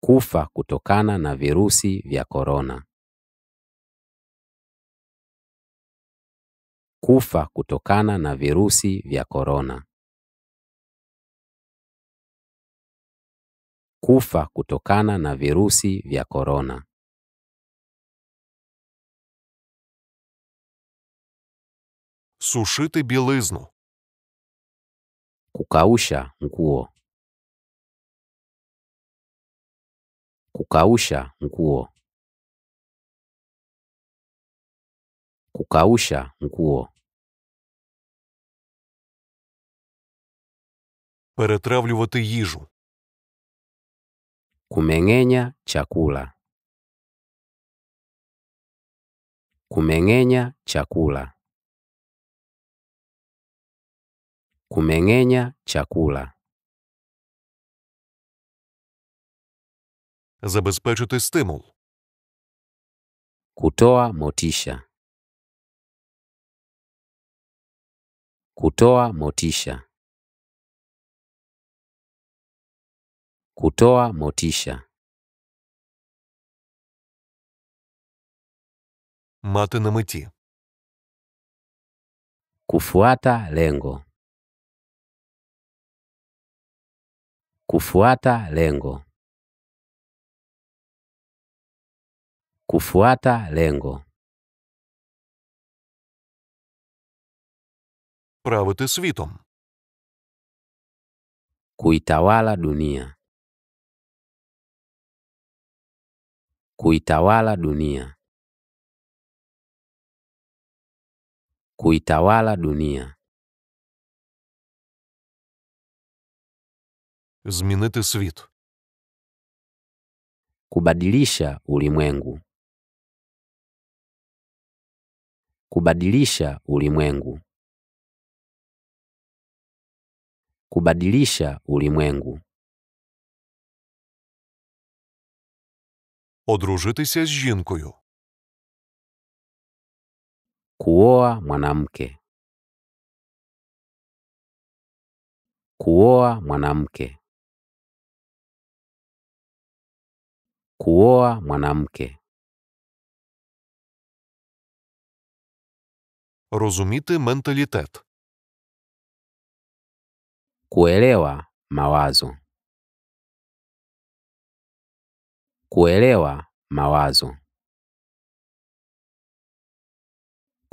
Kufa kutokana na virusi vya korona. Kufa kutokana na virusi vya korona. kufa kutokana na virusi vya korona. Сушити білизну. Kukausha nguo. Kukausha nguo. Kukausha nguo. Перетравлювати їжу. Kumeng'enya chakula. Kumeng'enya chakula. Kumeng'enya chakula. Забезпечити стимул. Kutoa motisha. Kutoa motisha. Kutoa motisha. Мати на меті. Kufuata lengo. Kufuata lengo. Kufuata lengo. Правити світом. Kuitawala dunia. kuitawala dunia, kuitawala dunia. Змінити світ. Kubadilisha ulimwengu, kubadilisha ulimwengu, kubadilisha ulimwengu. Одружитися з жінкою. Kuoa mwanamke. Kuoa mwanamke. Kuoa mwanamke. Розуміти менталітет. Kuelewa mawazo. Kuelewa mawazo.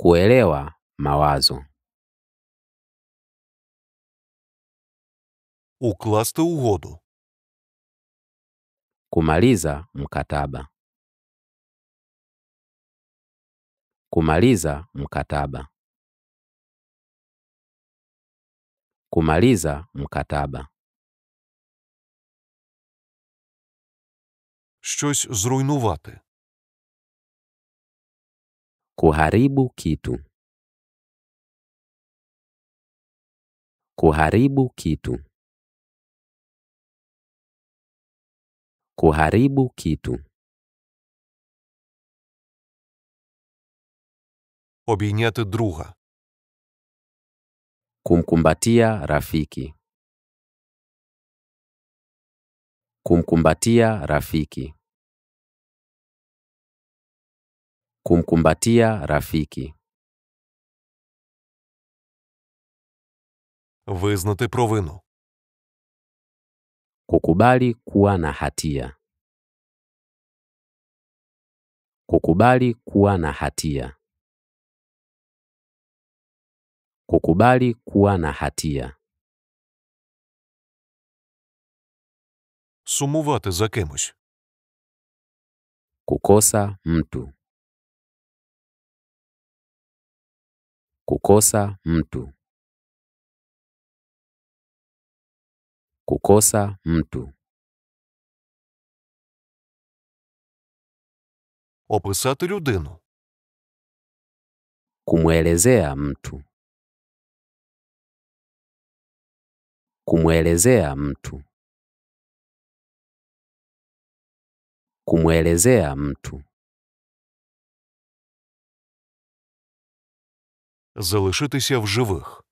Kuelewa mawazo. Укласти угоду. Kumaliza mkataba. Kumaliza mkataba. Kumaliza mkataba. щось зруйнувати. Kuharibu kitu. Kuharibu kitu. Kuharibu kitu. Обійняти друга. Kumkumbatia rafiki. Kumkumbatia rafiki. Kumkumbatia rafiki. Визнати провину. Kukubali kuwa na hatia. Kukubali kuwa na hatia. Kukubali kuwa na hatia. Сумувати за кимось. Kukosa mtu. kukosa mtu, kukosa mtu. Описати людину. Kumwelezea mtu, kumwelezea mtu, kumwelezea mtu. залишитися в живих.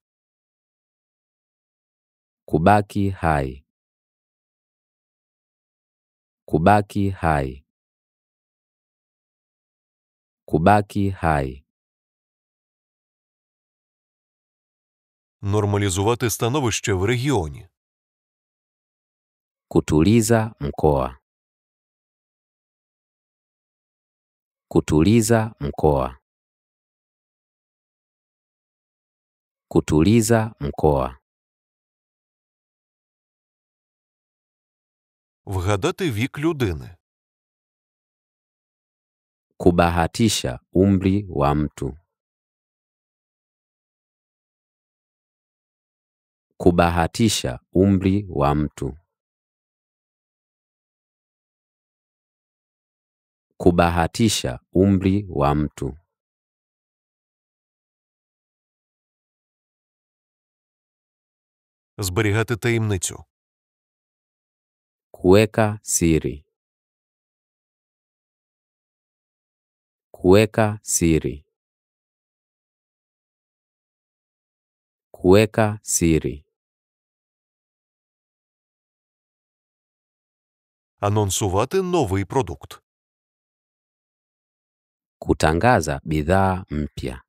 Kubaki hai. Kubaki hai. Kubaki hai. Нормалізувати становище в регіоні. Kutuliza mkoa. Kutuliza mkoa. kutuliza mkoa. Вгадати вік людини. Kubahatisha umri wa mtu. Kubahatisha umri wa mtu. Kubahatisha umri wa mtu. Зберігати таємницю. Kuweka siri. Kuweka siri. Kuweka siri. Анонсувати новий продукт. Kutangaza bidhaa mpya.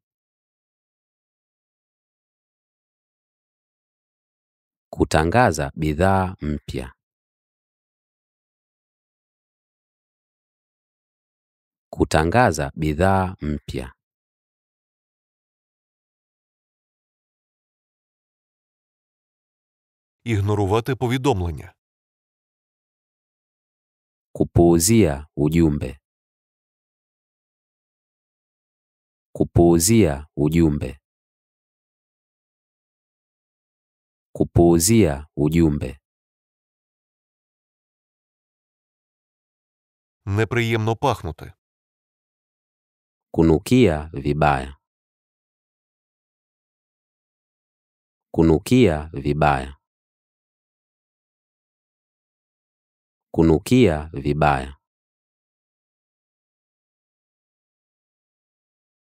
kutangaza bidhaa mpya. Kutangaza bidhaa mpya. Ігнорувати повідомлення. Kupuuzia ujumbe. Kupuuzia ujumbe. Kupuuzia ujumbe. Неприємно пахнути. Kunukia vibaya. Kunukia vibaya. Kunukia vibaya.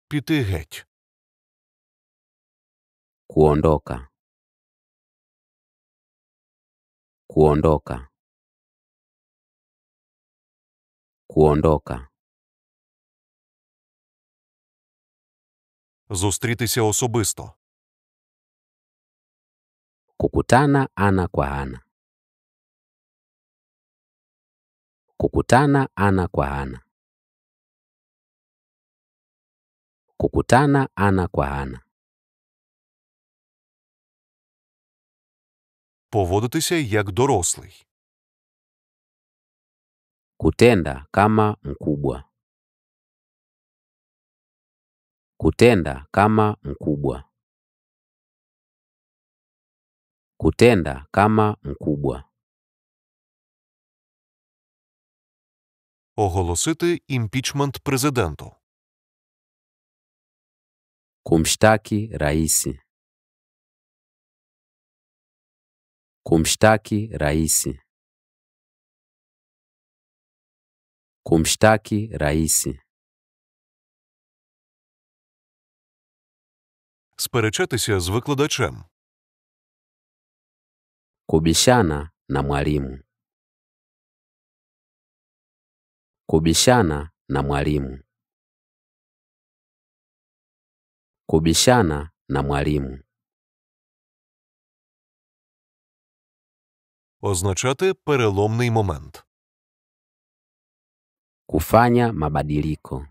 Піти геть. Kuondoka. kuondoka Kuondoka. Зустрітися osobisto Kukutana ana kwa ana. Kukutana ana kwa ana. Kukutana ana kwa ana. поводитися як дорослий. Kutenda kama mkubwa. Kutenda kama mkubwa. Kutenda kama mkubwa. Оголосити імпічмент президенту. Kumshtaki raisi. Kumshtaki rais. Kumshtaki rais. Сперечатися з викладачем. Kubishana на mwalimu. Kubishana na mwalimu. Kubishana na mwalimu. означати переломний момент. Kufanya mabadiliko.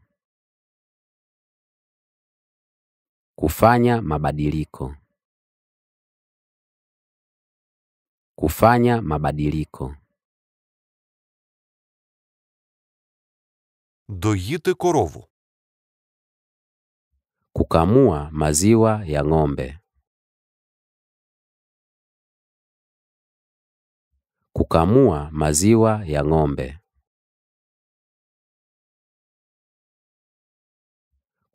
Kufanya mabadiliko. Kufanya mabadiliko. Доїти корову. Kukamua maziwa ya ng'ombe. kukamua maziwa ya ng'ombe.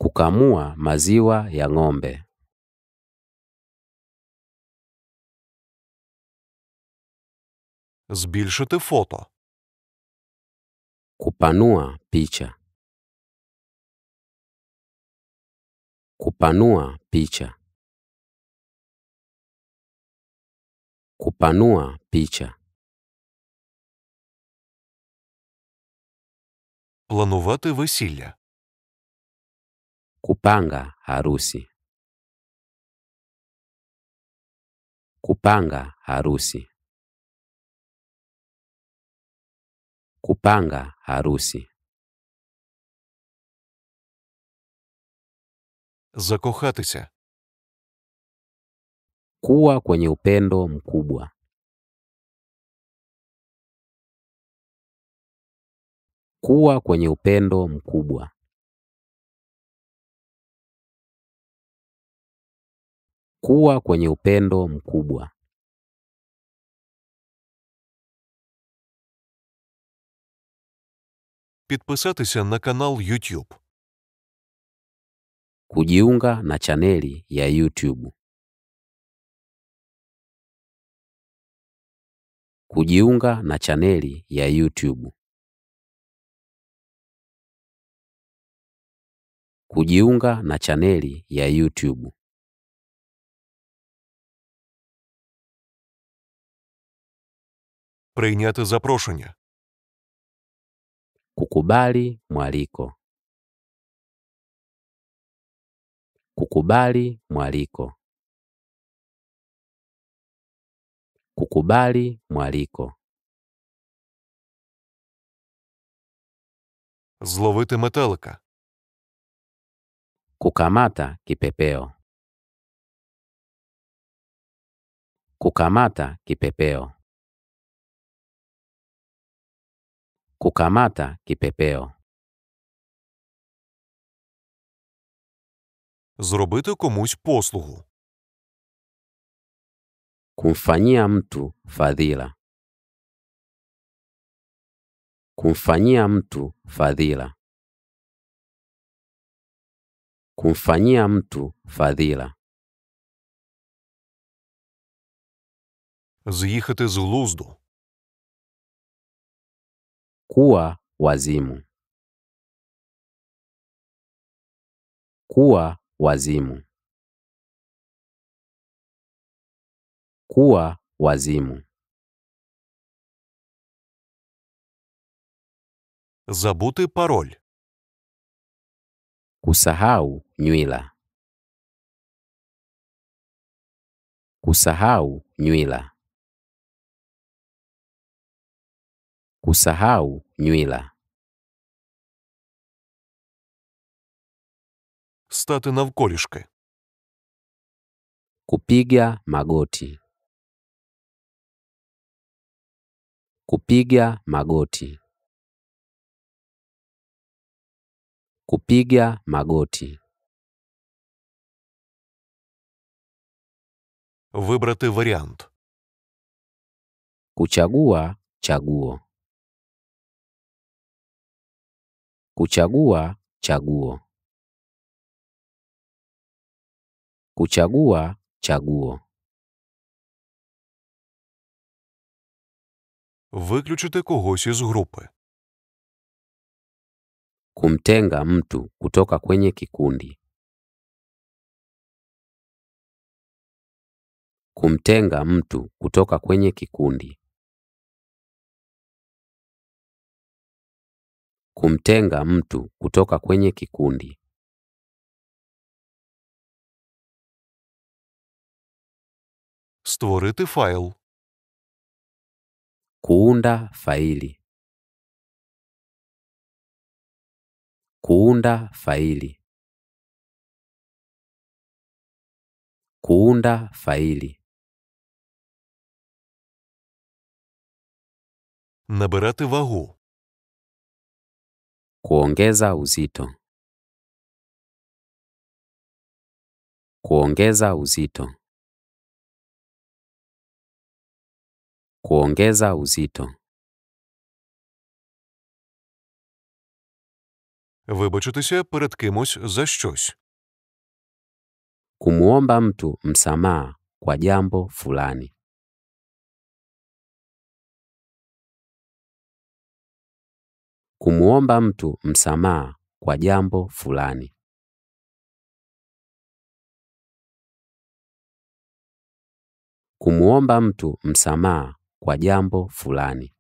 Kukamua maziwa ya ng'ombe. Збільшити фото. Kupanua picha. Kupanua picha. Kupanua picha. Планувати весілля. Kupanga harusi. Kupanga harusi. Kupanga harusi. Закохатися. Kuwa kwenye upendo mkubwa. kuwa kwenye upendo mkubwa. Kuwa kwenye upendo mkubwa. Підписатися на канал YouTube. Kujiunga na chaneli ya YouTube. Kujiunga na chaneli ya YouTube. kujiunga na chaneli ya YouTube. Прийняти запрошення. Kukubali mwaliko. Kukubali mwaliko. Kukubali mwaliko. Зловити метелика. Kukamata kipepeo. Kukamata kipepeo. Kukamata kipepeo. Зробити комусь послугу. Kumfanyia mtu fadhila. Kumfanyia mtu fadhila kumfanyia mtu fadhila. З'їхати z глузду. Kuwa wazimu. Kuwa wazimu. Kuwa wazimu. zabuti parol. Kusahau nywila. Kusahau nywila. Kusahau nywila. Стати навколішки. Kupiga magoti. Kupiga magoti. Kupiga magoti. Вибрати варіант. Kuchagua chaguo. Kuchagua chaguo. Kuchagua chaguo. Виключити когось із групи. kumtenga mtu kutoka kwenye kikundi. Kumtenga mtu kutoka kwenye kikundi. Kumtenga mtu kutoka kwenye kikundi. Створити файл. Kuunda faili. Kuunda faili. Kuunda faili. Набирати вагу. Kuongeza uzito. Kuongeza uzito. Kuongeza uzito. вибачитися перед кимось за щось. Kumuomba mtu msamaha kwa jambo fulani. Kumuomba mtu msamaha kwa jambo fulani. Kumuomba mtu msamaha kwa jambo fulani.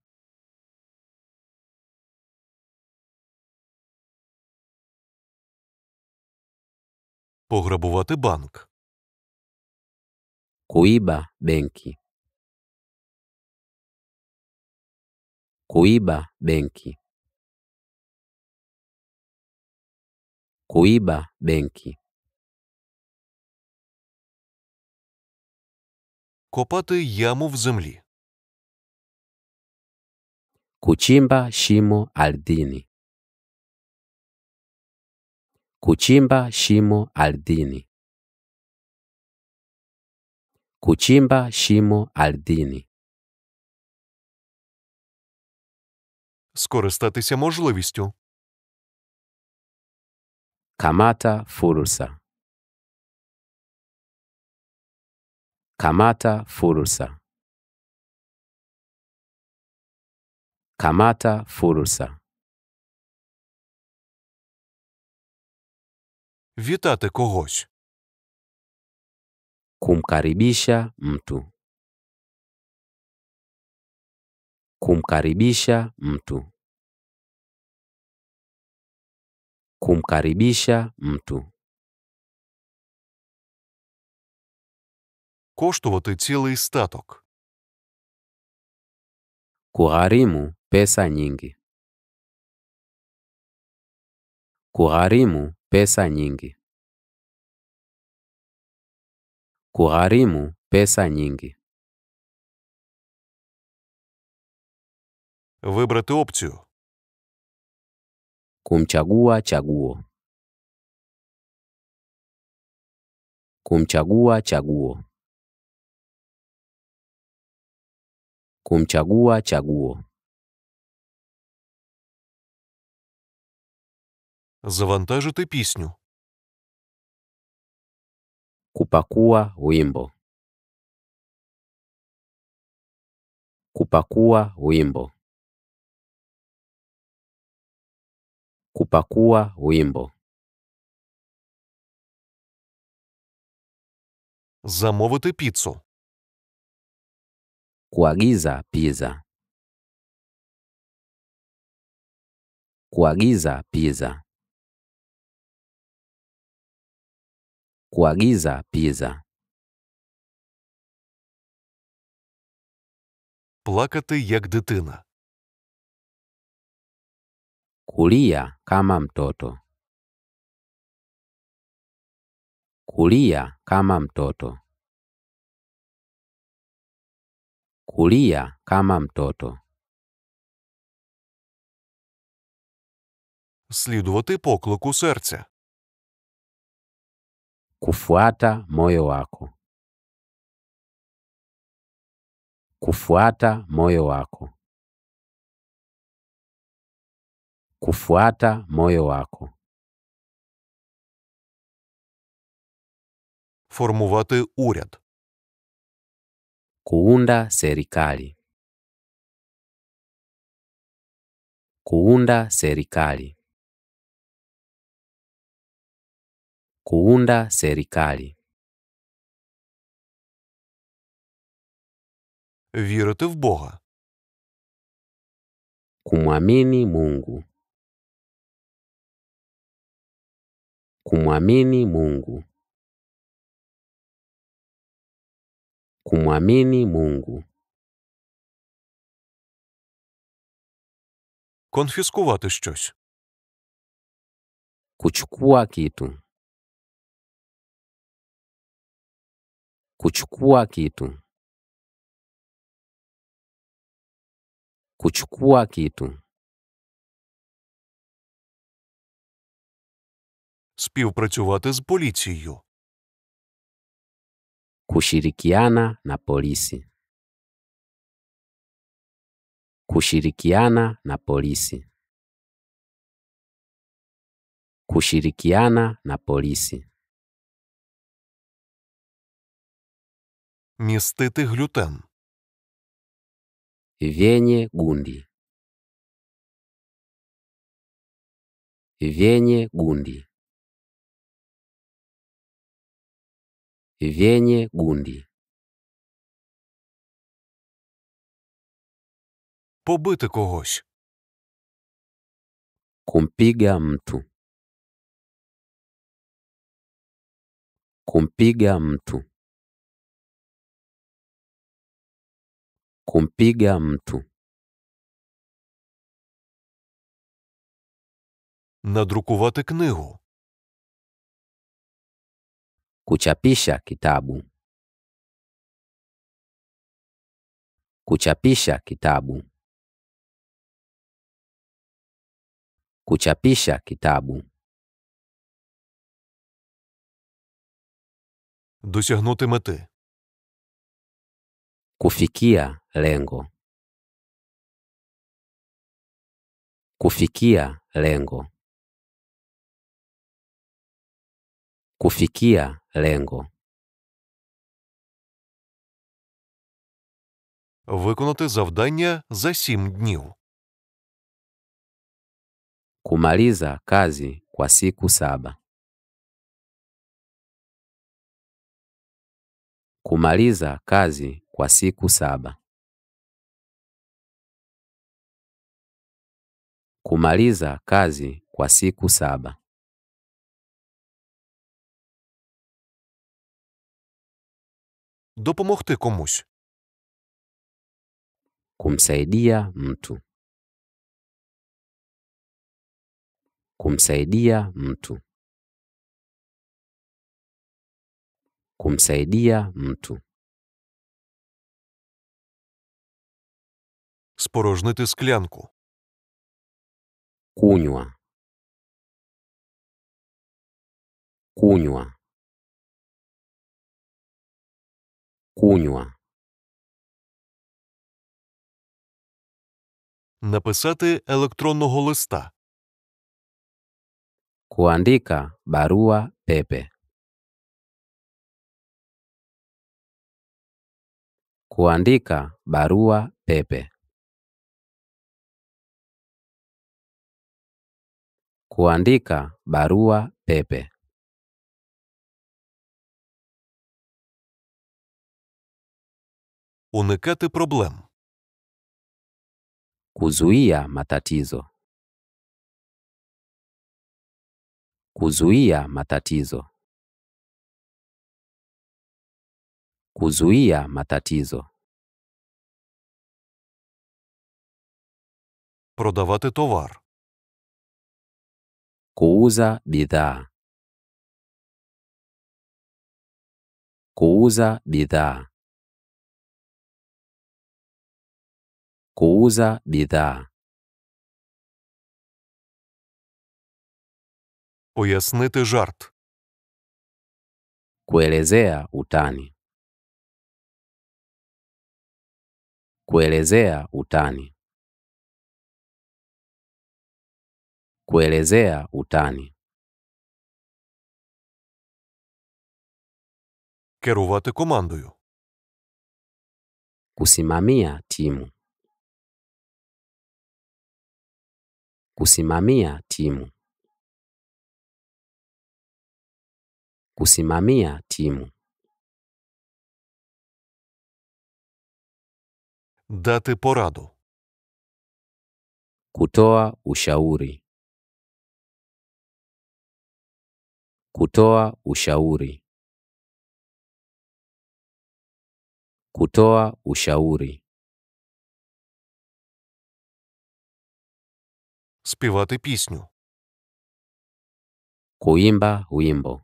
пограбувати банк. Kuiba benki. Kuiba benki. Kuiba benki. Копати яму в землі. Kuchimba shimo ardhini. Kuchimba shimo ardhini. Kuchimba shimo ardhini. Скористатися можливістю. Kamata fursa. Kamata fursa. Kamata fursa. вітати когось. Kumkaribisha mtu. Kumkaribisha mtu. Kumkaribisha mtu. Коштувати цілий статок. Kugharimu pesa nyingi. Kugharimu pesa nyingi. Kugharimu pesa nyingi. Вибрати опцію. Kumchagua chaguo. Kumchagua chaguo. Kumchagua chaguo. Завантажити пісню. Kupakua wimbo. Kupakua wimbo. Kupakua wimbo. Замовити піцу. Kuagiza pizza. Kuagiza pizza. Kuagiza pizza. Плакати як дитина. Kulia kama mtoto. Kulia kama mtoto. Kulia kama mtoto. Слідувати поклику серця. kufuata moyo wako kufuata moyo wako kufuata moyo wako формувати уряд kuunda serikali kuunda serikali kuunda serikali. Вірити в Бога. Kumwamini Mungu. Kumwamini Mungu. Kumwamini Mungu. Конфіскувати щось. Kuchukua kitu. kuchukua kitu, kuchukua kitu. Співпрацювати з поліцією. Kushirikiana na polisi. Kushirikiana na polisi. Kushirikiana na polisi. Містити глютен. Вене гунді. Вене гунді. Вене гунді. Побити когось. Kumpiga mtu. Kumpiga mtu. Kumpiga mtu. Надрукувати книгу. Kuchapisha kitabu. Kuchapisha kitabu. Kuchapisha kitabu. Досягнути мети. Kufikia lengo. Kufikia lengo. Kufikia lengo. Виконати завдання за сім днів. Kumaliza kazi kwa siku saba. Kumaliza kazi kwa siku saba. Kumaliza kazi kwa siku saba. Допомогти комусь. Kumsaidia mtu. Kumsaidia mtu. Kumsaidia mtu. спорожнити склянку. Кунюа. Кунюа. Кунюа. Написати електронного листа. Куандіка баруа пепе. Куандіка баруа пепе. Kuandika barua pepe. Уникати problem Kuzuia matatizo. Kuzuia matatizo. Kuzuia matatizo. Продавати товар kuuza bidhaa kuuza bidhaa kuuza bidhaa Пояснити жарт. Kuelezea utani. Kuelezea utani. kuelezea utani. Керувати командою. E Kusimamia timu. Kusimamia timu. Kusimamia timu. Дати пораду. Kutoa ushauri. kutoa ushauri kutoa ushauri співати пісню kuimba wimbo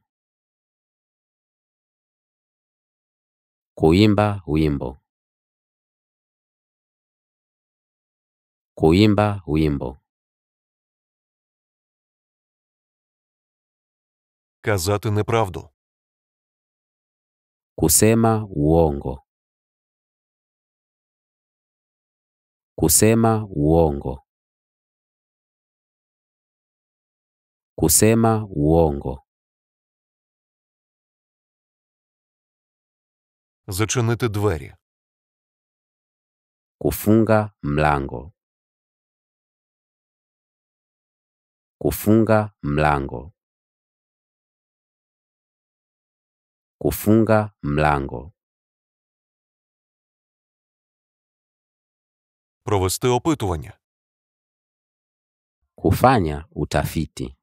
kuimba wimbo kuimba wimbo Казати неправду. Kusema uongo. Kusema uongo. Kusema uongo. Зачинити двері. Kufunga mlango. Kufunga mlango. kufunga mlango. Провести опитування. Kufanya utafiti.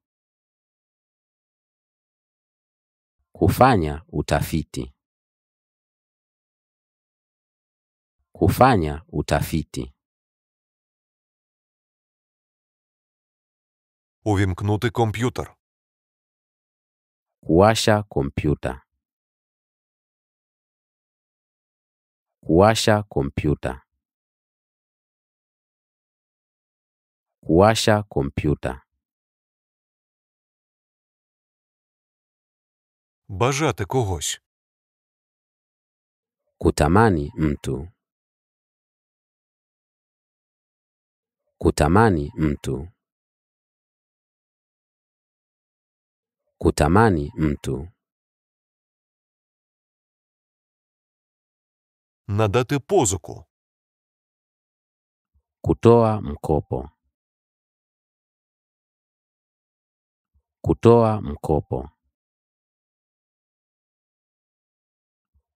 Kufanya utafiti. Kufanya utafiti. Увімкнути комп'ютер. Kuwasha kompyuta. Kuwasha kompyuta. Kuwasha kompyuta. Бажати когось. Kutamani mtu. Kutamani mtu. Kutamani mtu. надати позику. Kutoa mkopo. Kutoa mkopo.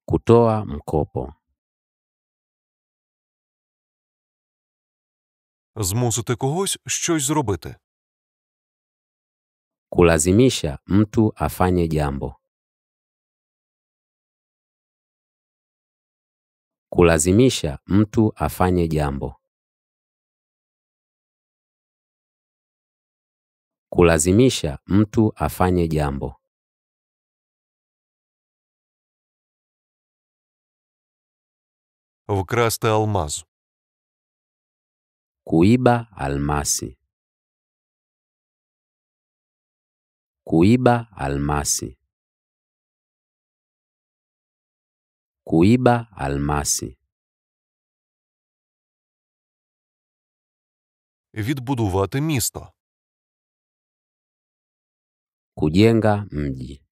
Kutoa mkopo. Змусити когось щось зробити. Kulazimisha mtu afanye jambo. Kulazimisha mtu afanye jambo. Kulazimisha mtu afanye jambo. Вкрасти алмаз. Kuiba almasi. Kuiba almasi. Kuiba Алмаси. Відбудувати місто. Kujenga mji.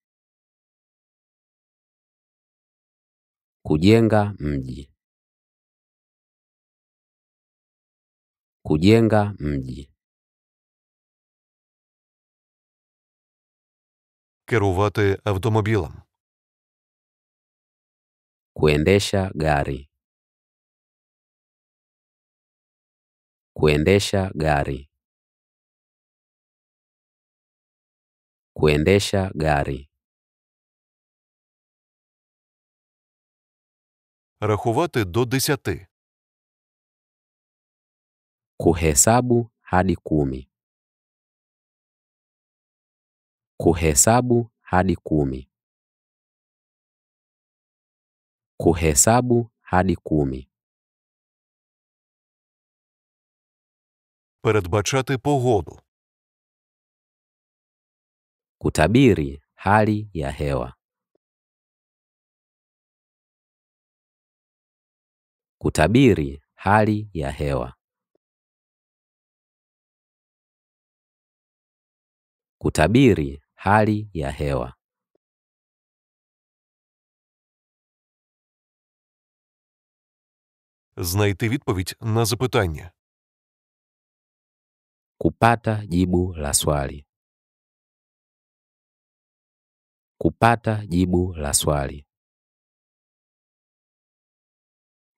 Kujenga mji. Kujenga mji. Керувати автомобілем. kuendesha gari kuendesha gari kuendesha gari Рахувати до десяти. Kuhesabu hadi kumi. Kuhesabu hadi kumi. kuhesabu hadi kumi. Передбачати погоду. Kutabiri hali ya hewa. Kutabiri hali ya hewa. Kutabiri hali ya hewa. Знайти відповідь на запитання. Kupata jibu la swali. Kupata jibu la swali.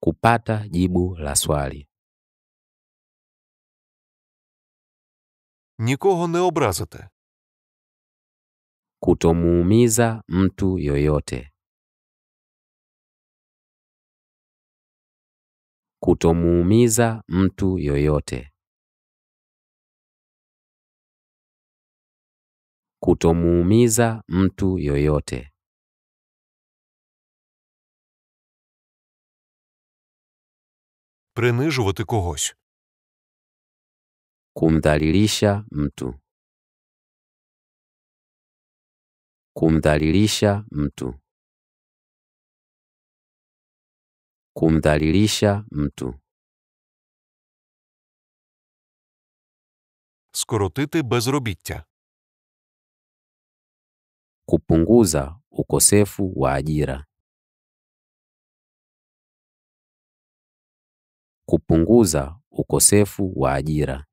Kupata jibu la swali. Нікого не образити. Kutomuumiza mtu yoyote. kutomuumiza mtu yoyote, kutomuumiza mtu yoyote. Принижувати когось. Kumdhalilisha mtu, kumdhalilisha mtu. kumdhalilisha mtu. Скоротити безробіття. Kupunguza ukosefu wa ajira. Kupunguza ukosefu wa ajira.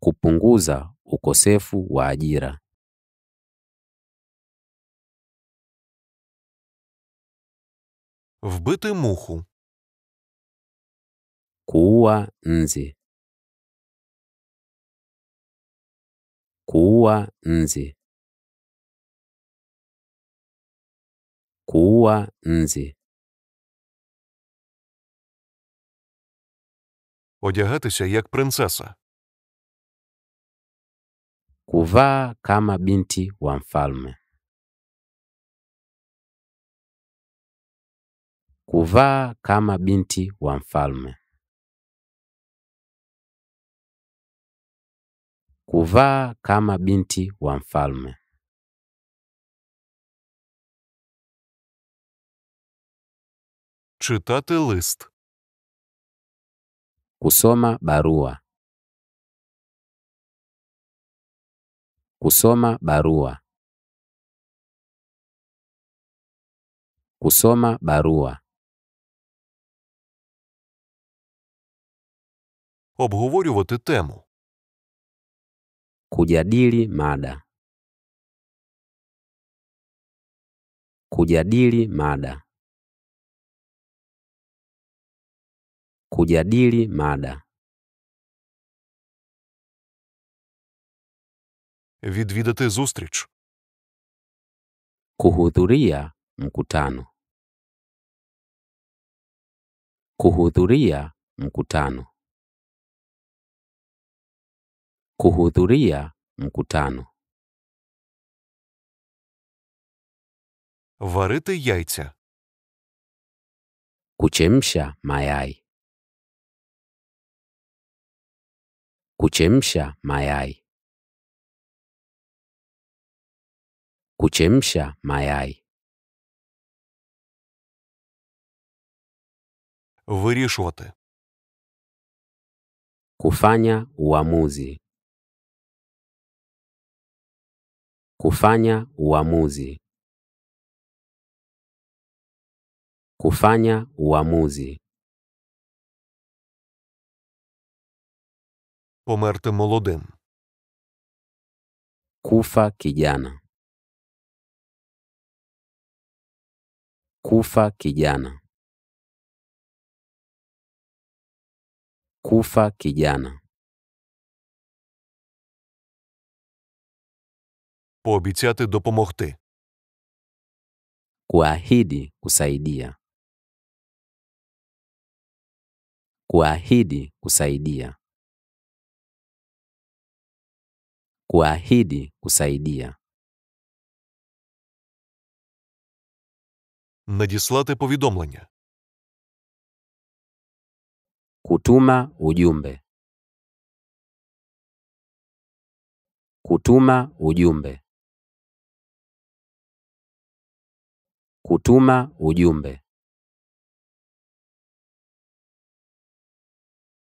Kupunguza ukosefu wa ajira. Вбити муху. Куанзі. Куанзі. Куанзі. Одягатися як принцеса. Кувaa kama binti wa mfalme. kuvaa kama binti wa mfalme, kuvaa kama binti wa mfalme. Читати лист. Kusoma barua. Kusoma barua. Kusoma barua. Обговорювати тему. Кujadili mada. Kujadili mada. Kujadili mada. Відвідати зустріч. Kuhudhuria mkutano. Kuhudhuria mkutano. Kuhudhuria мкутану. Варити яйця. Kuchemsha mayai. Kuchemsha mayai. Kuchemsha mayai. Вирішувати. Kufanya uamuzi. Kufanya uamuzi. Kufanya uamuzi. Померти молодим. Kufa kijana. Kufa kijana. Kufa kijana. Пообіцяти допомогти. Kuahidi kusaidia. Kuahidi kusaidia. Kuahidi kusaidia. Надіслати повідомлення. Kutuma ujumbe. Kutuma ujumbe. kutuma ujumbe.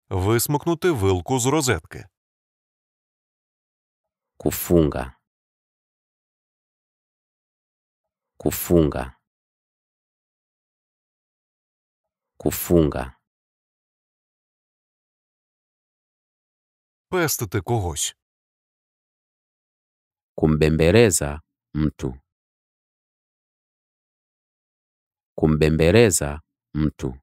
Висмикнути вилку з розетки. Kufunga. Kufunga. Kufunga. Пестити когось. Kumbembeleza mtu. kumbembeleza mtu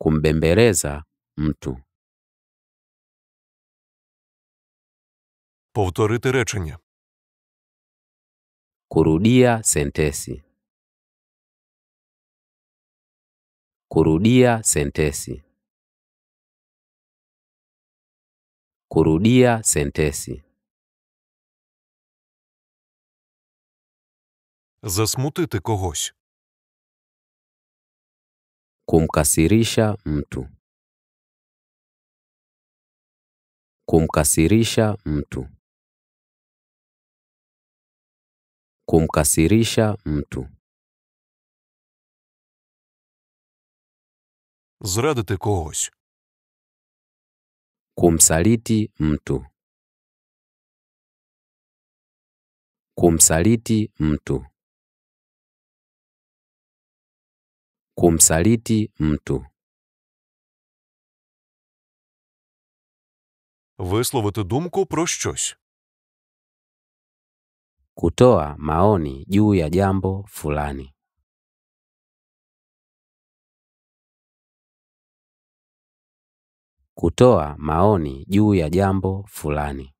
kumbembeleza mtu. Повторити речення. Kurudia sentesi kurudia sentesi kurudia sentesi. Засмутити когось. Kumkasirisha mtu. Kumkasirisha mtu. Kumkasirisha mtu. Зрадити когось. Kumsaliti mtu. Kumsaliti mtu. Kumsaliti mtu. Висловити думку про щось. Kutoa maoni juu ya jambo fulani. Kutoa maoni juu ya jambo fulani.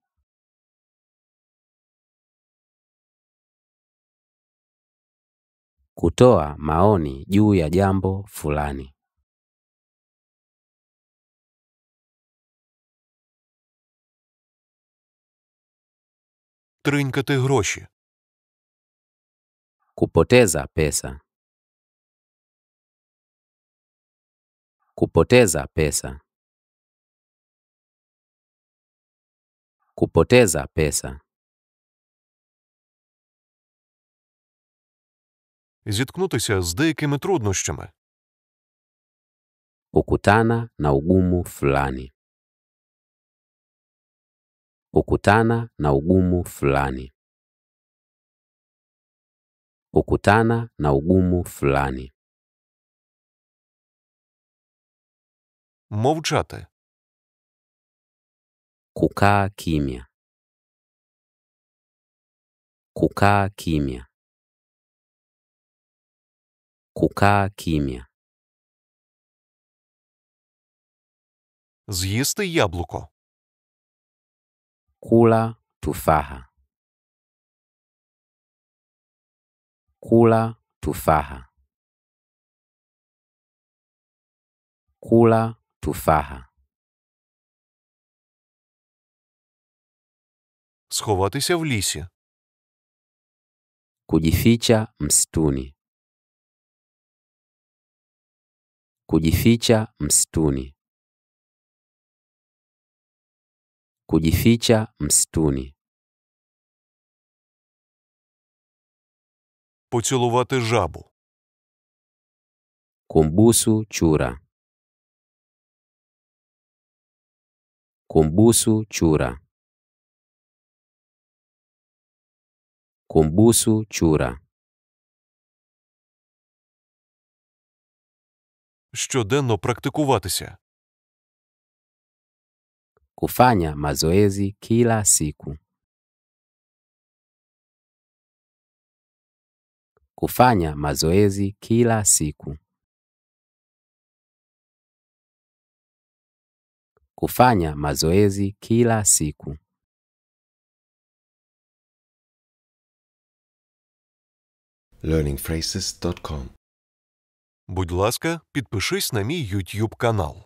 kutoa maoni juu ya jambo fulani. Тринькати гроші. Kupoteza pesa. Kupoteza pesa. Kupoteza pesa. зіткнутися з деякими труднощами. Ukutana na ugumu fulani. Ukutana na ugumu fulani. Ukutana na ugumu fulani. Мовчати. Kukaa kimya. Kukaa kimya. Kukaa kimya. Z'jisti яблуко. Kula tufaha. Kula tufaha. Kula tufaha. Сховатися в лісі. Kujificha msituni. Kujificha msituni. Kujificha msituni. Поцілувати жабу. Kumbusu chura. Kumbusu chura. Kumbusu chura. щоденно практикуватися. Kufanya mazoezi kila siku. Kufanya mazoezi kila siku. Kufanya mazoezi kila siku. learningphrases.com Будь ласка, підпишись на мій YouTube канал.